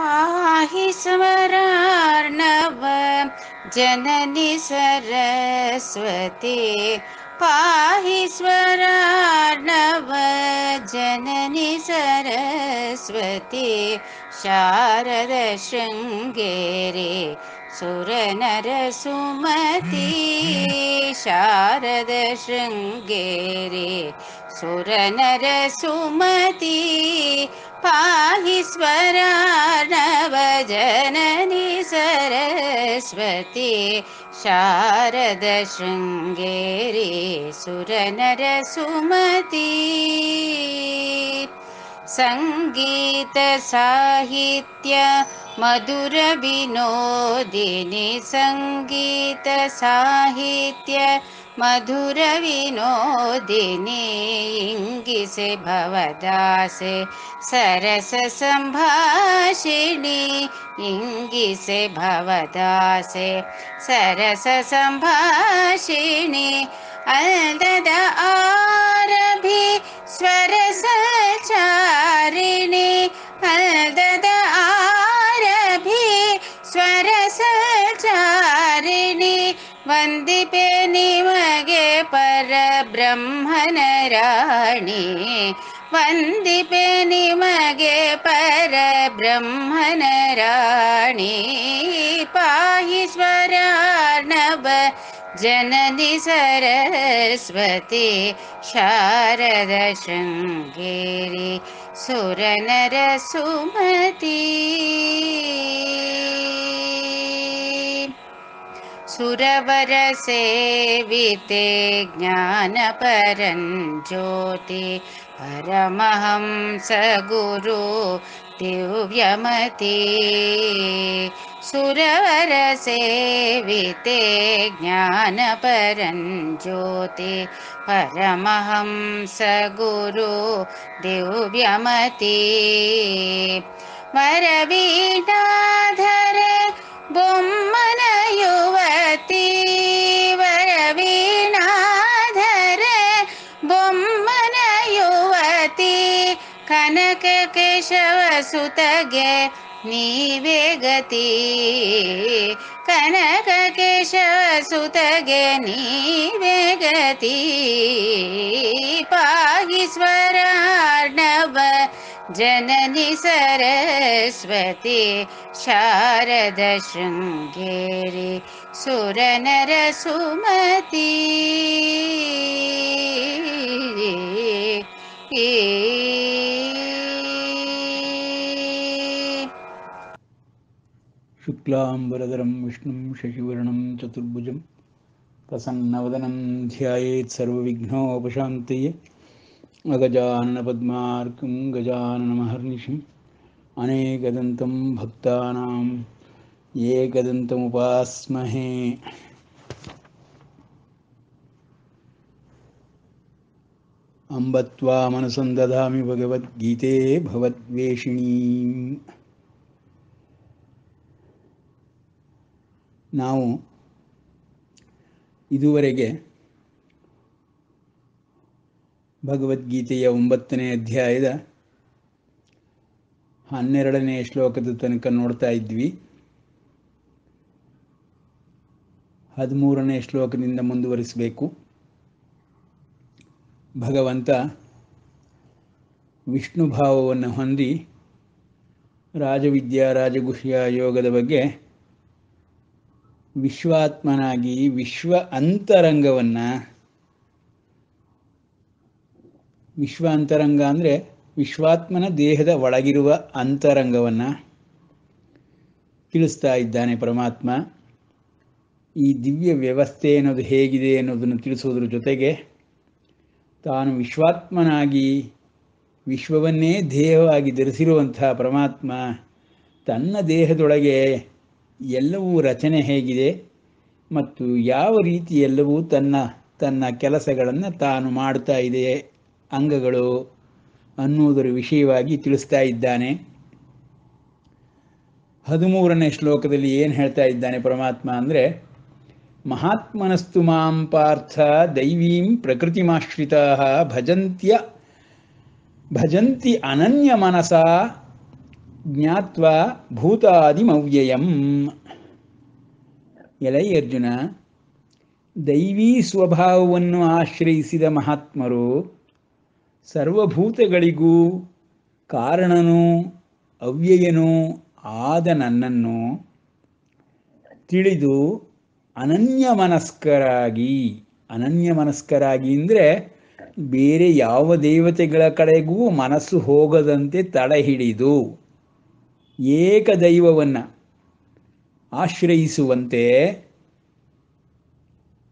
पाहि जननि जननीस्वती पाहि स्वरार्णव जननीस्वती शारदशृङ्गेरे सुर न रसुमति शारदशृङ्गेरे न रसुमति पाहि स्वरार्णभजननि सरस्वती शारदशृङ्गेरिसुरनरसुमती सङ्गीतसाहित्य मधुरविनोदिनि सङ्गीतसाहित्य मधुरविनोदिनि इङ्गिष भवदासे सरससम्भाषिणि इङ्गिसे भवदासे सरससम्भाषिणि सरस आरभि स्वरसचारिणि चारिणी आरभि स्वरसचारिणि वन्दिपे वन्दीपे ब्रह्मनराणि वन्दिपे निमगे पर पाहि स्वरार्णभ जननि सरस्वती सुरनर सुमती सुरवर ज्ञानपरं ज्योति परमहं सगुरु गुरु सुरवर सेविते ज्ञानपरं ज्योति परमहं सगुरु गुरु दिव्यमति वरवीणाधरे ब मनयुवती वरवीणा धरे बुं मनयुवती कनककेशवसुतज्ञ निवेगति जननि सुरनर सुमति शुक्लाम्बरधरं विष्णुं शशिवर्णं चतुर्भुजं प्रसन्नवदनं ध्यायेत् सर्वविघ्नोपशान्तये गजानन गजाननमहर्निशम् अनेकदन्तं भक्तानां एकदन्तमुपास्महे अम्ब त्वामनुसन्दधामि भगवद्गीते भवद्वेषिणीं ನಾವು ಇದುವರೆಗೆ ಭಗವದ್ಗೀತೆಯ ಒಂಬತ್ತನೇ ಅಧ್ಯಾಯದ ಹನ್ನೆರಡನೇ ಶ್ಲೋಕದ ತನಕ ನೋಡ್ತಾ ಇದ್ವಿ ಹದಿಮೂರನೇ ಶ್ಲೋಕದಿಂದ ಮುಂದುವರಿಸಬೇಕು ಭಗವಂತ ವಿಷ್ಣು ಭಾವವನ್ನು ಹೊಂದಿ ರಾಜವಿದ್ಯಾ ರಾಜಗುಷಿಯ ಯೋಗದ ಬಗ್ಗೆ ವಿಶ್ವಾತ್ಮನಾಗಿ ವಿಶ್ವ ಅಂತರಂಗವನ್ನು ವಿಶ್ವ ಅಂತರಂಗ ಅಂದರೆ ವಿಶ್ವಾತ್ಮನ ದೇಹದ ಒಳಗಿರುವ ಅಂತರಂಗವನ್ನು ತಿಳಿಸ್ತಾ ಇದ್ದಾನೆ ಪರಮಾತ್ಮ ಈ ದಿವ್ಯ ವ್ಯವಸ್ಥೆ ಅನ್ನೋದು ಹೇಗಿದೆ ಅನ್ನೋದನ್ನು ತಿಳಿಸೋದ್ರ ಜೊತೆಗೆ ತಾನು ವಿಶ್ವಾತ್ಮನಾಗಿ ವಿಶ್ವವನ್ನೇ ದೇಹವಾಗಿ ಧರಿಸಿರುವಂತಹ ಪರಮಾತ್ಮ ತನ್ನ ದೇಹದೊಳಗೆ ಎಲ್ಲವೂ ರಚನೆ ಹೇಗಿದೆ ಮತ್ತು ಯಾವ ರೀತಿ ಎಲ್ಲವೂ ತನ್ನ ತನ್ನ ಕೆಲಸಗಳನ್ನು ತಾನು ಮಾಡ್ತಾ ಇದೆ ಅಂಗಗಳು ಅನ್ನುವುದರ ವಿಷಯವಾಗಿ ತಿಳಿಸ್ತಾ ಇದ್ದಾನೆ ಹದಿಮೂರನೇ ಶ್ಲೋಕದಲ್ಲಿ ಏನು ಹೇಳ್ತಾ ಇದ್ದಾನೆ ಪರಮಾತ್ಮ ಅಂದರೆ ಮಹಾತ್ಮನಸ್ತು ಮಾಂ ಪಾರ್ಥ ದೈವೀಂ ಪ್ರಕೃತಿಮಾಶ್ರಿತ ಭಜಂತ್ಯ ಭಜಂತಿ ಅನನ್ಯ ಮನಸ ಜ್ಞಾತ್ವ ಭೂತಾದಿಮವ್ಯಯಂ ಎಲೈ ಅರ್ಜುನ ದೈವೀ ಸ್ವಭಾವವನ್ನು ಆಶ್ರಯಿಸಿದ ಮಹಾತ್ಮರು ಸರ್ವಭೂತಗಳಿಗೂ ಕಾರಣನೂ ಅವ್ಯಯನೂ ಆದ ನನ್ನನ್ನು ತಿಳಿದು ಅನನ್ಯ ಮನಸ್ಕರಾಗಿ ಅನನ್ಯ ಮನಸ್ಕರಾಗಿ ಅಂದರೆ ಬೇರೆ ಯಾವ ದೇವತೆಗಳ ಕಡೆಗೂ ಮನಸ್ಸು ಹೋಗದಂತೆ ಏಕ ದೈವವನ್ನು ಆಶ್ರಯಿಸುವಂತೆ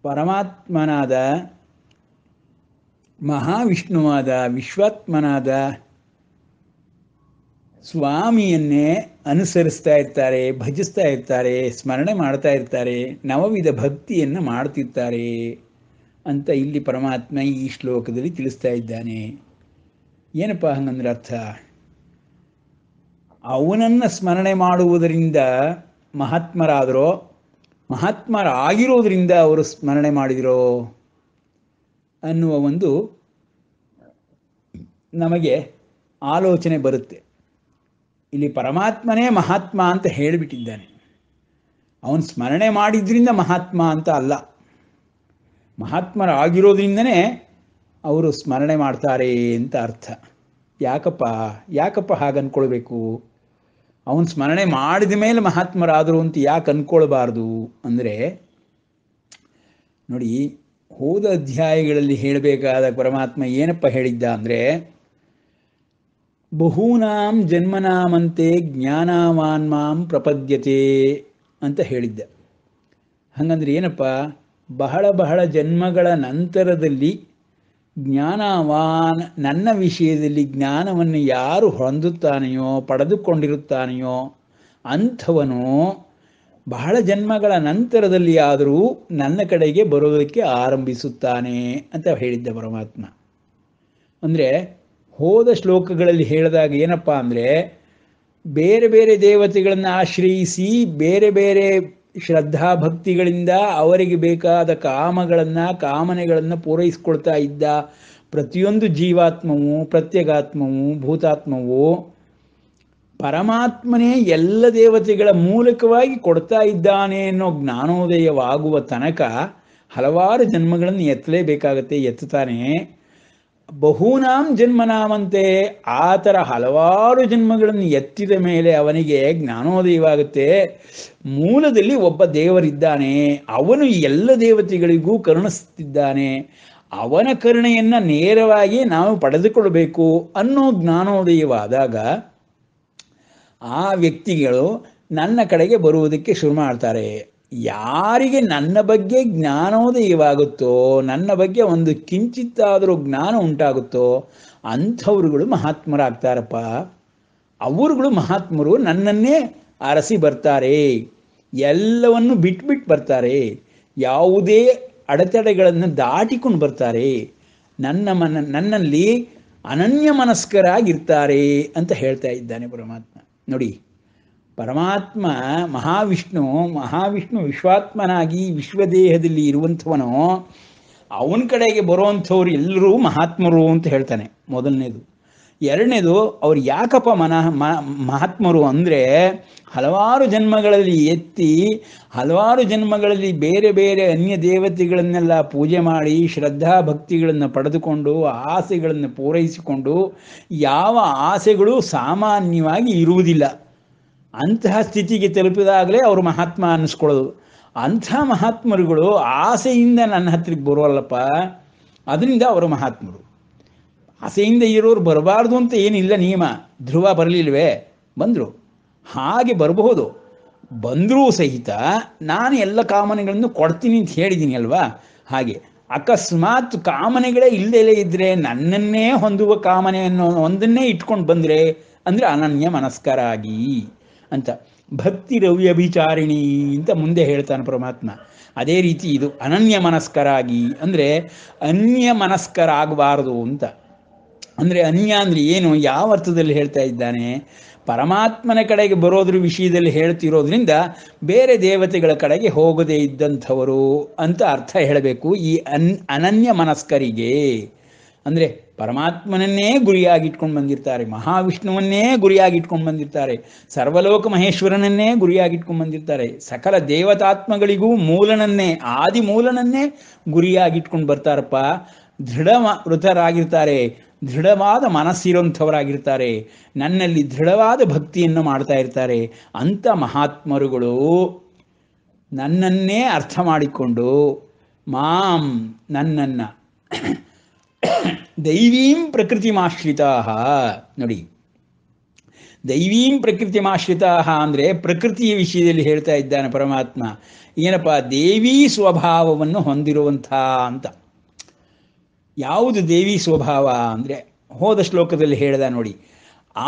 ಪರಮಾತ್ಮನಾದ ಮಹಾವಿಷ್ಣುವಾದ ವಿಶ್ವಾತ್ಮನಾದ ಸ್ವಾಮಿಯನ್ನೇ ಅನುಸರಿಸ್ತಾ ಇರ್ತಾರೆ ಭಜಿಸ್ತಾ ಇರ್ತಾರೆ ಸ್ಮರಣೆ ಮಾಡ್ತಾ ಇರ್ತಾರೆ ನವವಿಧ ಭಕ್ತಿಯನ್ನು ಮಾಡ್ತಿರ್ತಾರೆ ಅಂತ ಇಲ್ಲಿ ಪರಮಾತ್ಮ ಈ ಶ್ಲೋಕದಲ್ಲಿ ತಿಳಿಸ್ತಾ ಇದ್ದಾನೆ ಏನಪ್ಪ ಹಂಗಂದ್ರೆ ಅರ್ಥ ಅವನನ್ನು ಸ್ಮರಣೆ ಮಾಡುವುದರಿಂದ ಮಹಾತ್ಮರಾದರೋ ಮಹಾತ್ಮರಾಗಿರೋದ್ರಿಂದ ಅವರು ಸ್ಮರಣೆ ಮಾಡಿದಿರೋ ಅನ್ನುವ ಒಂದು ನಮಗೆ ಆಲೋಚನೆ ಬರುತ್ತೆ ಇಲ್ಲಿ ಪರಮಾತ್ಮನೇ ಮಹಾತ್ಮ ಅಂತ ಹೇಳಿಬಿಟ್ಟಿದ್ದಾನೆ ಅವನು ಸ್ಮರಣೆ ಮಾಡಿದ್ರಿಂದ ಮಹಾತ್ಮ ಅಂತ ಅಲ್ಲ ಮಹಾತ್ಮರಾಗಿರೋದ್ರಿಂದನೇ ಅವರು ಸ್ಮರಣೆ ಮಾಡ್ತಾರೆ ಅಂತ ಅರ್ಥ ಯಾಕಪ್ಪ ಯಾಕಪ್ಪ ಹಾಗೆ ಅಂದ್ಕೊಳ್ಬೇಕು ಅವನು ಸ್ಮರಣೆ ಮಾಡಿದ ಮೇಲೆ ಮಹಾತ್ಮರಾದರು ಅಂತ ಯಾಕೆ ಅಂದ್ಕೊಳ್ಬಾರ್ದು ಅಂದರೆ ನೋಡಿ ಹೋದ ಅಧ್ಯಾಯಗಳಲ್ಲಿ ಹೇಳಬೇಕಾದ ಪರಮಾತ್ಮ ಏನಪ್ಪ ಹೇಳಿದ್ದ ಅಂದರೆ ಬಹೂನಾಂ ಜನ್ಮನಾಮಂತೆ ಜ್ಞಾನವಾನ್ ಮಾಂ ಪ್ರಪದ್ಯತೆ ಅಂತ ಹೇಳಿದ್ದ ಹಂಗಂದ್ರೆ ಏನಪ್ಪ ಬಹಳ ಬಹಳ ಜನ್ಮಗಳ ನಂತರದಲ್ಲಿ ಜ್ಞಾನವಾನ್ ನನ್ನ ವಿಷಯದಲ್ಲಿ ಜ್ಞಾನವನ್ನು ಯಾರು ಹೊಂದುತ್ತಾನೆಯೋ ಪಡೆದುಕೊಂಡಿರುತ್ತಾನೆಯೋ ಅಂಥವನು ಬಹಳ ಜನ್ಮಗಳ ನಂತರದಲ್ಲಿ ಆದರೂ ನನ್ನ ಕಡೆಗೆ ಬರೋದಕ್ಕೆ ಆರಂಭಿಸುತ್ತಾನೆ ಅಂತ ಹೇಳಿದ್ದ ಪರಮಾತ್ಮ ಅಂದರೆ ಹೋದ ಶ್ಲೋಕಗಳಲ್ಲಿ ಹೇಳಿದಾಗ ಏನಪ್ಪ ಅಂದರೆ ಬೇರೆ ಬೇರೆ ದೇವತೆಗಳನ್ನು ಆಶ್ರಯಿಸಿ ಬೇರೆ ಬೇರೆ ಶ್ರದ್ಧಾ ಭಕ್ತಿಗಳಿಂದ ಅವರಿಗೆ ಬೇಕಾದ ಕಾಮಗಳನ್ನು ಕಾಮನೆಗಳನ್ನು ಪೂರೈಸಿಕೊಳ್ತಾ ಇದ್ದ ಪ್ರತಿಯೊಂದು ಜೀವಾತ್ಮವು ಪ್ರತ್ಯಗಾತ್ಮವು ಭೂತಾತ್ಮವು ಪರಮಾತ್ಮನೇ ಎಲ್ಲ ದೇವತೆಗಳ ಮೂಲಕವಾಗಿ ಕೊಡ್ತಾ ಇದ್ದಾನೆ ಅನ್ನೋ ಜ್ಞಾನೋದಯವಾಗುವ ತನಕ ಹಲವಾರು ಜನ್ಮಗಳನ್ನು ಎತ್ತಲೇಬೇಕಾಗತ್ತೆ ಎತ್ತುತ್ತಾನೆ ಬಹುನಾಂ ಜನ್ಮನಾಮಂತೆ ಆ ಥರ ಹಲವಾರು ಜನ್ಮಗಳನ್ನು ಎತ್ತಿದ ಮೇಲೆ ಅವನಿಗೆ ಜ್ಞಾನೋದಯವಾಗುತ್ತೆ ಮೂಲದಲ್ಲಿ ಒಬ್ಬ ದೇವರಿದ್ದಾನೆ ಅವನು ಎಲ್ಲ ದೇವತೆಗಳಿಗೂ ಕರುಣಿಸುತ್ತಿದ್ದಾನೆ ಅವನ ಕರುಣೆಯನ್ನು ನೇರವಾಗಿ ನಾವು ಪಡೆದುಕೊಳ್ಳಬೇಕು ಅನ್ನೋ ಜ್ಞಾನೋದಯವಾದಾಗ ಆ ವ್ಯಕ್ತಿಗಳು ನನ್ನ ಕಡೆಗೆ ಬರುವುದಕ್ಕೆ ಶುರು ಮಾಡ್ತಾರೆ ಯಾರಿಗೆ ನನ್ನ ಬಗ್ಗೆ ಜ್ಞಾನೋದಯವಾಗುತ್ತೋ ನನ್ನ ಬಗ್ಗೆ ಒಂದು ಕಿಂಚಿತ್ತಾದರೂ ಜ್ಞಾನ ಉಂಟಾಗುತ್ತೋ ಅಂಥವ್ರುಗಳು ಮಹಾತ್ಮರಾಗ್ತಾರಪ್ಪ ಅವರುಗಳು ಮಹಾತ್ಮರು ನನ್ನನ್ನೇ ಅರಸಿ ಬರ್ತಾರೆ ಎಲ್ಲವನ್ನು ಬಿಟ್ಬಿಟ್ಟು ಬರ್ತಾರೆ ಯಾವುದೇ ಅಡೆತಡೆಗಳನ್ನು ದಾಟಿಕೊಂಡು ಬರ್ತಾರೆ ನನ್ನ ಮನ ನನ್ನಲ್ಲಿ ಅನನ್ಯ ಮನಸ್ಕರಾಗಿರ್ತಾರೆ ಅಂತ ಹೇಳ್ತಾ ಇದ್ದಾನೆ ಪರಮಾತ್ಮ ನೋಡಿ ಪರಮಾತ್ಮ ಮಹಾವಿಷ್ಣು ಮಹಾವಿಷ್ಣು ವಿಶ್ವಾತ್ಮನಾಗಿ ವಿಶ್ವದೇಹದಲ್ಲಿ ಇರುವಂಥವನು ಅವನ ಕಡೆಗೆ ಬರುವಂಥವ್ರು ಎಲ್ಲರೂ ಮಹಾತ್ಮರು ಅಂತ ಹೇಳ್ತಾನೆ ಮೊದಲನೇದು ಎರಡನೇದು ಅವ್ರು ಯಾಕಪ್ಪ ಮನಃ ಮಹಾತ್ಮರು ಅಂದರೆ ಹಲವಾರು ಜನ್ಮಗಳಲ್ಲಿ ಎತ್ತಿ ಹಲವಾರು ಜನ್ಮಗಳಲ್ಲಿ ಬೇರೆ ಬೇರೆ ಅನ್ಯ ದೇವತೆಗಳನ್ನೆಲ್ಲ ಪೂಜೆ ಮಾಡಿ ಶ್ರದ್ಧಾ ಭಕ್ತಿಗಳನ್ನು ಪಡೆದುಕೊಂಡು ಆಸೆಗಳನ್ನು ಪೂರೈಸಿಕೊಂಡು ಯಾವ ಆಸೆಗಳು ಸಾಮಾನ್ಯವಾಗಿ ಇರುವುದಿಲ್ಲ ಅಂತಹ ಸ್ಥಿತಿಗೆ ತಲುಪಿದಾಗಲೇ ಅವರು ಮಹಾತ್ಮ ಅನ್ನಿಸ್ಕೊಳ್ಳೋದು ಅಂಥ ಮಹಾತ್ಮರುಗಳು ಆಸೆಯಿಂದ ನನ್ನ ಹತ್ತಿರಕ್ಕೆ ಬರುವಲ್ಲಪ್ಪ ಅದರಿಂದ ಅವರು ಮಹಾತ್ಮರು ಆಸೆಯಿಂದ ಇರೋರು ಬರಬಾರ್ದು ಅಂತ ಏನಿಲ್ಲ ನಿಯಮ ಧ್ರುವ ಬರಲಿಲ್ವೇ ಬಂದರು ಹಾಗೆ ಬರಬಹುದು ಬಂದರೂ ಸಹಿತ ನಾನು ಎಲ್ಲ ಕಾಮನೆಗಳನ್ನು ಕೊಡ್ತೀನಿ ಅಂತ ಹೇಳಿದ್ದೀನಿ ಅಲ್ವಾ ಹಾಗೆ ಅಕಸ್ಮಾತ್ ಕಾಮನೆಗಳೇ ಇಲ್ಲದೇ ಇದ್ದರೆ ನನ್ನನ್ನೇ ಹೊಂದುವ ಕಾಮನೆಯನ್ನು ಒಂದನ್ನೇ ಇಟ್ಕೊಂಡು ಬಂದರೆ ಅಂದರೆ ಅನನ್ಯ ಮನಸ್ಕರ ಆಗಿ ಅಂತ ಭಕ್ತಿ ರವ್ಯ ವಿಚಾರಿಣಿ ಅಂತ ಮುಂದೆ ಹೇಳ್ತಾನೆ ಪರಮಾತ್ಮ ಅದೇ ರೀತಿ ಇದು ಅನನ್ಯ ಮನಸ್ಕರಾಗಿ ಅಂದರೆ ಅನ್ಯ ಮನಸ್ಕರಾಗಬಾರದು ಅಂತ ಅಂದರೆ ಅನ್ಯ ಅಂದರೆ ಏನು ಯಾವ ಅರ್ಥದಲ್ಲಿ ಹೇಳ್ತಾ ಇದ್ದಾನೆ ಪರಮಾತ್ಮನ ಕಡೆಗೆ ಬರೋದ್ರ ವಿಷಯದಲ್ಲಿ ಹೇಳ್ತಿರೋದ್ರಿಂದ ಬೇರೆ ದೇವತೆಗಳ ಕಡೆಗೆ ಹೋಗದೇ ಇದ್ದಂಥವರು ಅಂತ ಅರ್ಥ ಹೇಳಬೇಕು ಈ ಅನ್ ಅನನ್ಯ ಮನಸ್ಕರಿಗೆ ಅಂದರೆ ಪರಮಾತ್ಮನನ್ನೇ ಗುರಿಯಾಗಿಟ್ಕೊಂಡು ಬಂದಿರ್ತಾರೆ ಮಹಾವಿಷ್ಣುವನ್ನೇ ಗುರಿಯಾಗಿಟ್ಕೊಂಡು ಬಂದಿರ್ತಾರೆ ಸರ್ವಲೋಕ ಮಹೇಶ್ವರನನ್ನೇ ಗುರಿಯಾಗಿಟ್ಕೊಂಡು ಬಂದಿರ್ತಾರೆ ಸಕಲ ದೇವತಾತ್ಮಗಳಿಗೂ ಮೂಲನನ್ನೇ ಆದಿ ಮೂಲನನ್ನೇ ಗುರಿಯಾಗಿಟ್ಕೊಂಡು ಬರ್ತಾರಪ್ಪ ದೃಢ ವೃತರಾಗಿರ್ತಾರೆ ದೃಢವಾದ ಮನಸ್ಸಿರುವಂಥವರಾಗಿರ್ತಾರೆ ನನ್ನಲ್ಲಿ ದೃಢವಾದ ಭಕ್ತಿಯನ್ನು ಮಾಡ್ತಾ ಇರ್ತಾರೆ ಅಂಥ ಮಹಾತ್ಮರುಗಳು ನನ್ನನ್ನೇ ಅರ್ಥ ಮಾಡಿಕೊಂಡು ಮಾಂ ನನ್ನನ್ನು ದೈವೀಂ ಮಾಶ್ರಿತಾ ನೋಡಿ ದೈವೀಂ ಮಾಶ್ರಿತಾ ಅಂದರೆ ಪ್ರಕೃತಿಯ ವಿಷಯದಲ್ಲಿ ಹೇಳ್ತಾ ಇದ್ದಾನೆ ಪರಮಾತ್ಮ ಏನಪ್ಪ ದೇವಿ ಸ್ವಭಾವವನ್ನು ಹೊಂದಿರುವಂಥ ಅಂತ ಯಾವುದು ದೇವಿ ಸ್ವಭಾವ ಅಂದರೆ ಹೋದ ಶ್ಲೋಕದಲ್ಲಿ ಹೇಳಿದ ನೋಡಿ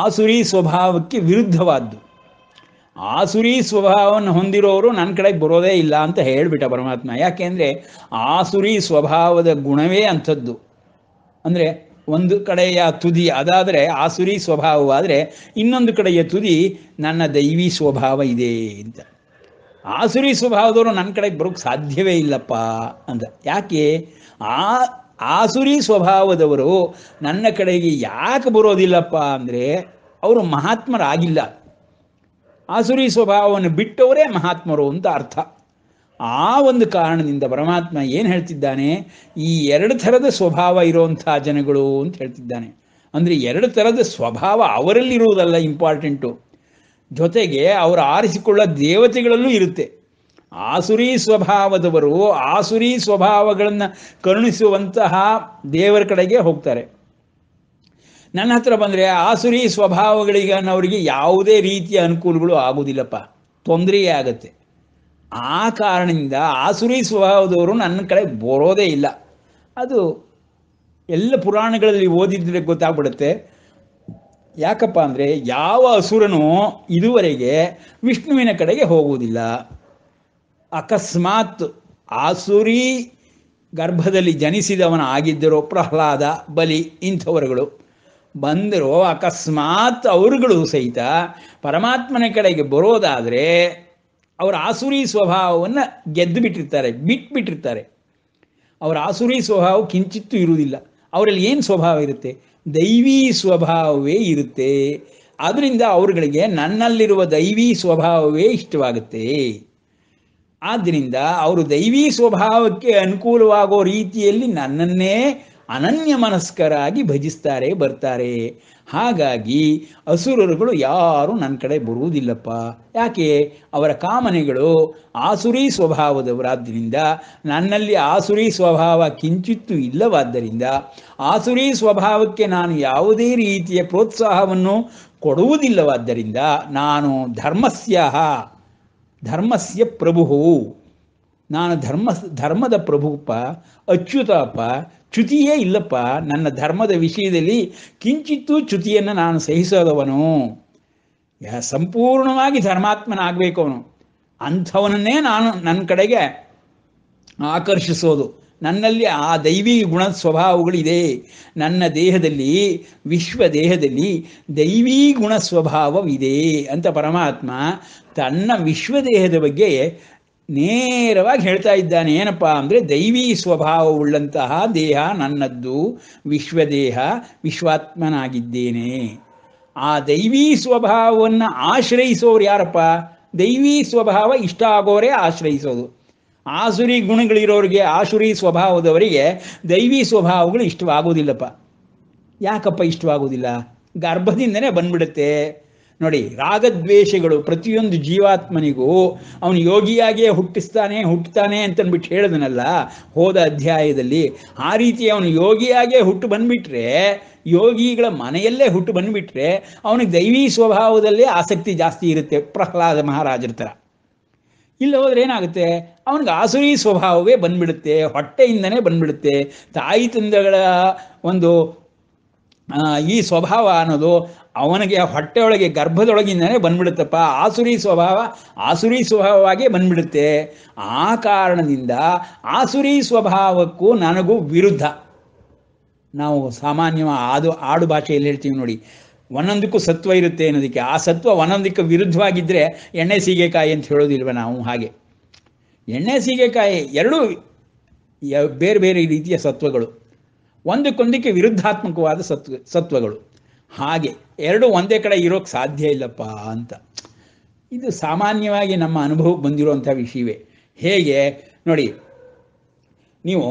ಆಸುರಿ ಸ್ವಭಾವಕ್ಕೆ ವಿರುದ್ಧವಾದ್ದು ಆಸುರಿ ಸ್ವಭಾವವನ್ನು ಹೊಂದಿರೋರು ನನ್ನ ಕಡೆಗೆ ಬರೋದೇ ಇಲ್ಲ ಅಂತ ಹೇಳಿಬಿಟ್ಟ ಪರಮಾತ್ಮ ಯಾಕೆಂದರೆ ಆಸುರಿ ಸ್ವಭಾವದ ಗುಣವೇ ಅಂಥದ್ದು ಅಂದರೆ ಒಂದು ಕಡೆಯ ತುದಿ ಅದಾದರೆ ಆಸುರಿ ಸ್ವಭಾವವಾದರೆ ಇನ್ನೊಂದು ಕಡೆಯ ತುದಿ ನನ್ನ ದೈವಿ ಸ್ವಭಾವ ಇದೆ ಅಂತ ಆಸುರಿ ಸ್ವಭಾವದವರು ನನ್ನ ಕಡೆಗೆ ಬರೋಕ್ಕೆ ಸಾಧ್ಯವೇ ಇಲ್ಲಪ್ಪ ಅಂತ ಯಾಕೆ ಆ ಆಸುರಿ ಸ್ವಭಾವದವರು ನನ್ನ ಕಡೆಗೆ ಯಾಕೆ ಬರೋದಿಲ್ಲಪ್ಪ ಅಂದರೆ ಅವರು ಮಹಾತ್ಮರಾಗಿಲ್ಲ ಆಸುರಿ ಸ್ವಭಾವವನ್ನು ಬಿಟ್ಟವರೇ ಮಹಾತ್ಮರು ಅಂತ ಅರ್ಥ ಆ ಒಂದು ಕಾರಣದಿಂದ ಪರಮಾತ್ಮ ಏನು ಹೇಳ್ತಿದ್ದಾನೆ ಈ ಎರಡು ಥರದ ಸ್ವಭಾವ ಇರುವಂಥ ಜನಗಳು ಅಂತ ಹೇಳ್ತಿದ್ದಾನೆ ಅಂದರೆ ಎರಡು ಥರದ ಸ್ವಭಾವ ಅವರಲ್ಲಿರುವುದಲ್ಲ ಇಂಪಾರ್ಟೆಂಟು ಜೊತೆಗೆ ಅವರು ಆರಿಸಿಕೊಳ್ಳೋ ದೇವತೆಗಳಲ್ಲೂ ಇರುತ್ತೆ ಆಸುರಿ ಸ್ವಭಾವದವರು ಆಸುರಿ ಸ್ವಭಾವಗಳನ್ನು ಕರುಣಿಸುವಂತಹ ದೇವರ ಕಡೆಗೆ ಹೋಗ್ತಾರೆ ನನ್ನ ಹತ್ರ ಬಂದರೆ ಆಸುರಿ ಸ್ವಭಾವಗಳಿಗೆ ಅನ್ನೋರಿಗೆ ಯಾವುದೇ ರೀತಿಯ ಅನುಕೂಲಗಳು ಆಗೋದಿಲ್ಲಪ್ಪ ತೊಂದರೆಯೇ ಆಗುತ್ತೆ ಆ ಕಾರಣದಿಂದ ಆಸುರಿ ಸ್ವಭಾವದವರು ನನ್ನ ಕಡೆ ಬರೋದೇ ಇಲ್ಲ ಅದು ಎಲ್ಲ ಪುರಾಣಗಳಲ್ಲಿ ಓದಿದ್ರೆ ಗೊತ್ತಾಗ್ಬಿಡುತ್ತೆ ಯಾಕಪ್ಪ ಅಂದರೆ ಯಾವ ಅಸುರನೂ ಇದುವರೆಗೆ ವಿಷ್ಣುವಿನ ಕಡೆಗೆ ಹೋಗುವುದಿಲ್ಲ ಅಕಸ್ಮಾತ್ ಆಸುರಿ ಗರ್ಭದಲ್ಲಿ ಜನಿಸಿದವನ ಆಗಿದ್ದರು ಪ್ರಹ್ಲಾದ ಬಲಿ ಇಂಥವರುಗಳು ಬಂದರೂ ಅಕಸ್ಮಾತ್ ಅವರುಗಳು ಸಹಿತ ಪರಮಾತ್ಮನ ಕಡೆಗೆ ಬರೋದಾದರೆ ಅವರ ಆಸುರಿ ಸ್ವಭಾವವನ್ನು ಗೆದ್ದು ಬಿಟ್ಟಿರ್ತಾರೆ ಬಿಟ್ಬಿಟ್ಟಿರ್ತಾರೆ ಅವರ ಆಸುರಿ ಸ್ವಭಾವ ಕಿಂಚಿತ್ತೂ ಇರುವುದಿಲ್ಲ ಅವರಲ್ಲಿ ಏನು ಸ್ವಭಾವ ಇರುತ್ತೆ ದೈವಿ ಸ್ವಭಾವವೇ ಇರುತ್ತೆ ಆದ್ದರಿಂದ ಅವರುಗಳಿಗೆ ನನ್ನಲ್ಲಿರುವ ದೈವಿ ಸ್ವಭಾವವೇ ಇಷ್ಟವಾಗುತ್ತೆ ಆದ್ದರಿಂದ ಅವರು ದೈವಿ ಸ್ವಭಾವಕ್ಕೆ ಅನುಕೂಲವಾಗೋ ರೀತಿಯಲ್ಲಿ ನನ್ನನ್ನೇ ಅನನ್ಯ ಮನಸ್ಕರಾಗಿ ಭಜಿಸ್ತಾರೆ ಬರ್ತಾರೆ ಹಾಗಾಗಿ ಅಸುರರುಗಳು ಯಾರೂ ನನ್ನ ಕಡೆ ಬರುವುದಿಲ್ಲಪ್ಪ ಯಾಕೆ ಅವರ ಕಾಮನೆಗಳು ಆಸುರಿ ಸ್ವಭಾವದವರಾದ್ದರಿಂದ ನನ್ನಲ್ಲಿ ಆಸುರಿ ಸ್ವಭಾವ ಕಿಂಚಿತ್ತೂ ಇಲ್ಲವಾದ್ದರಿಂದ ಆಸುರಿ ಸ್ವಭಾವಕ್ಕೆ ನಾನು ಯಾವುದೇ ರೀತಿಯ ಪ್ರೋತ್ಸಾಹವನ್ನು ಕೊಡುವುದಿಲ್ಲವಾದ್ದರಿಂದ ನಾನು ಧರ್ಮಸ್ಯ ಧರ್ಮಸ್ಯ ಪ್ರಭು ನಾನು ಧರ್ಮ ಧರ್ಮದ ಪ್ರಭುಪ್ಪ ಅಚ್ಯುತಪ್ಪ ಚ್ಯುತಿಯೇ ಇಲ್ಲಪ್ಪ ನನ್ನ ಧರ್ಮದ ವಿಷಯದಲ್ಲಿ ಕಿಂಚಿತ್ತೂ ಚ್ಯುತಿಯನ್ನು ನಾನು ಸಹಿಸೋದವನು ಸಂಪೂರ್ಣವಾಗಿ ಧರ್ಮಾತ್ಮನಾಗಬೇಕು ಅವನು ಅಂಥವನನ್ನೇ ನಾನು ನನ್ನ ಕಡೆಗೆ ಆಕರ್ಷಿಸೋದು ನನ್ನಲ್ಲಿ ಆ ದೈವಿ ಗುಣ ಸ್ವಭಾವಗಳಿದೆ ನನ್ನ ದೇಹದಲ್ಲಿ ವಿಶ್ವ ದೇಹದಲ್ಲಿ ದೈವೀ ಗುಣ ಸ್ವಭಾವವಿದೆ ಅಂತ ಪರಮಾತ್ಮ ತನ್ನ ವಿಶ್ವದೇಹದ ಬಗ್ಗೆ ನೇರವಾಗಿ ಹೇಳ್ತಾ ಇದ್ದಾನೆ ಏನಪ್ಪ ಅಂದರೆ ದೈವೀ ಸ್ವಭಾವವುಳ್ಳಂತಹ ದೇಹ ನನ್ನದ್ದು ವಿಶ್ವದೇಹ ವಿಶ್ವಾತ್ಮನಾಗಿದ್ದೇನೆ ಆ ದೈವೀ ಸ್ವಭಾವವನ್ನು ಆಶ್ರಯಿಸೋರು ಯಾರಪ್ಪ ದೈವಿ ಸ್ವಭಾವ ಇಷ್ಟ ಆಗೋರೇ ಆಶ್ರಯಿಸೋದು ಆಸುರಿ ಗುಣಗಳಿರೋರಿಗೆ ಆಸುರಿ ಸ್ವಭಾವದವರಿಗೆ ದೈವಿ ಸ್ವಭಾವಗಳು ಇಷ್ಟವಾಗೋದಿಲ್ಲಪ್ಪ ಯಾಕಪ್ಪ ಇಷ್ಟವಾಗೋದಿಲ್ಲ ಗರ್ಭದಿಂದನೇ ಬಂದ್ಬಿಡುತ್ತೆ ನೋಡಿ ರಾಗದ್ವೇಷಗಳು ಪ್ರತಿಯೊಂದು ಜೀವಾತ್ಮನಿಗೂ ಅವನು ಯೋಗಿಯಾಗಿಯೇ ಹುಟ್ಟಿಸ್ತಾನೆ ಹುಟ್ಟುತ್ತಾನೆ ಅಂತನ್ಬಿಟ್ಟು ಹೇಳಿದನಲ್ಲ ಹೋದ ಅಧ್ಯಾಯದಲ್ಲಿ ಆ ರೀತಿ ಅವನು ಯೋಗಿಯಾಗೇ ಹುಟ್ಟು ಬಂದ್ಬಿಟ್ರೆ ಯೋಗಿಗಳ ಮನೆಯಲ್ಲೇ ಹುಟ್ಟು ಬಂದ್ಬಿಟ್ರೆ ಅವನಿಗೆ ದೈವಿ ಸ್ವಭಾವದಲ್ಲೇ ಆಸಕ್ತಿ ಜಾಸ್ತಿ ಇರುತ್ತೆ ಪ್ರಹ್ಲಾದ ಮಹಾರಾಜರ ಥರ ಇಲ್ಲಿ ಹೋದ್ರೆ ಏನಾಗುತ್ತೆ ಅವನಿಗೆ ಆಸುರಿ ಸ್ವಭಾವವೇ ಬಂದ್ಬಿಡುತ್ತೆ ಹೊಟ್ಟೆಯಿಂದನೇ ಬಂದ್ಬಿಡುತ್ತೆ ತಾಯಿ ತಂದೆಗಳ ಒಂದು ಈ ಸ್ವಭಾವ ಅನ್ನೋದು ಅವನಿಗೆ ಹೊಟ್ಟೆಯೊಳಗೆ ಗರ್ಭದೊಳಗಿಂದನೇ ಬಂದ್ಬಿಡುತ್ತಪ್ಪ ಆಸುರಿ ಸ್ವಭಾವ ಆಸುರಿ ಸ್ವಭಾವವಾಗೇ ಬಂದ್ಬಿಡುತ್ತೆ ಆ ಕಾರಣದಿಂದ ಆಸುರಿ ಸ್ವಭಾವಕ್ಕೂ ನನಗೂ ವಿರುದ್ಧ ನಾವು ಸಾಮಾನ್ಯ ಆದು ಆಡು ಭಾಷೆಯಲ್ಲಿ ಹೇಳ್ತೀವಿ ನೋಡಿ ಒಂದೊಂದಕ್ಕೂ ಸತ್ವ ಇರುತ್ತೆ ಅನ್ನೋದಕ್ಕೆ ಆ ಸತ್ವ ಒಂದೊಂದಕ್ಕೆ ವಿರುದ್ಧವಾಗಿದ್ದರೆ ಎಣ್ಣೆ ಸೀಗೆಕಾಯಿ ಅಂತ ಹೇಳೋದಿಲ್ವ ನಾವು ಹಾಗೆ ಎಣ್ಣೆ ಸೀಗೆಕಾಯಿ ಎರಡೂ ಬೇರೆ ಬೇರೆ ರೀತಿಯ ಸತ್ವಗಳು ಒಂದಕ್ಕೊಂದಕ್ಕೆ ವಿರುದ್ಧಾತ್ಮಕವಾದ ಸತ್ವ ಸತ್ವಗಳು ಹಾಗೆ ಎರಡು ಒಂದೇ ಕಡೆ ಇರೋಕ್ಕೆ ಸಾಧ್ಯ ಇಲ್ಲಪ್ಪ ಅಂತ ಇದು ಸಾಮಾನ್ಯವಾಗಿ ನಮ್ಮ ಅನುಭವಕ್ಕೆ ಬಂದಿರುವಂಥ ವಿಷಯವೇ ಹೇಗೆ ನೋಡಿ ನೀವು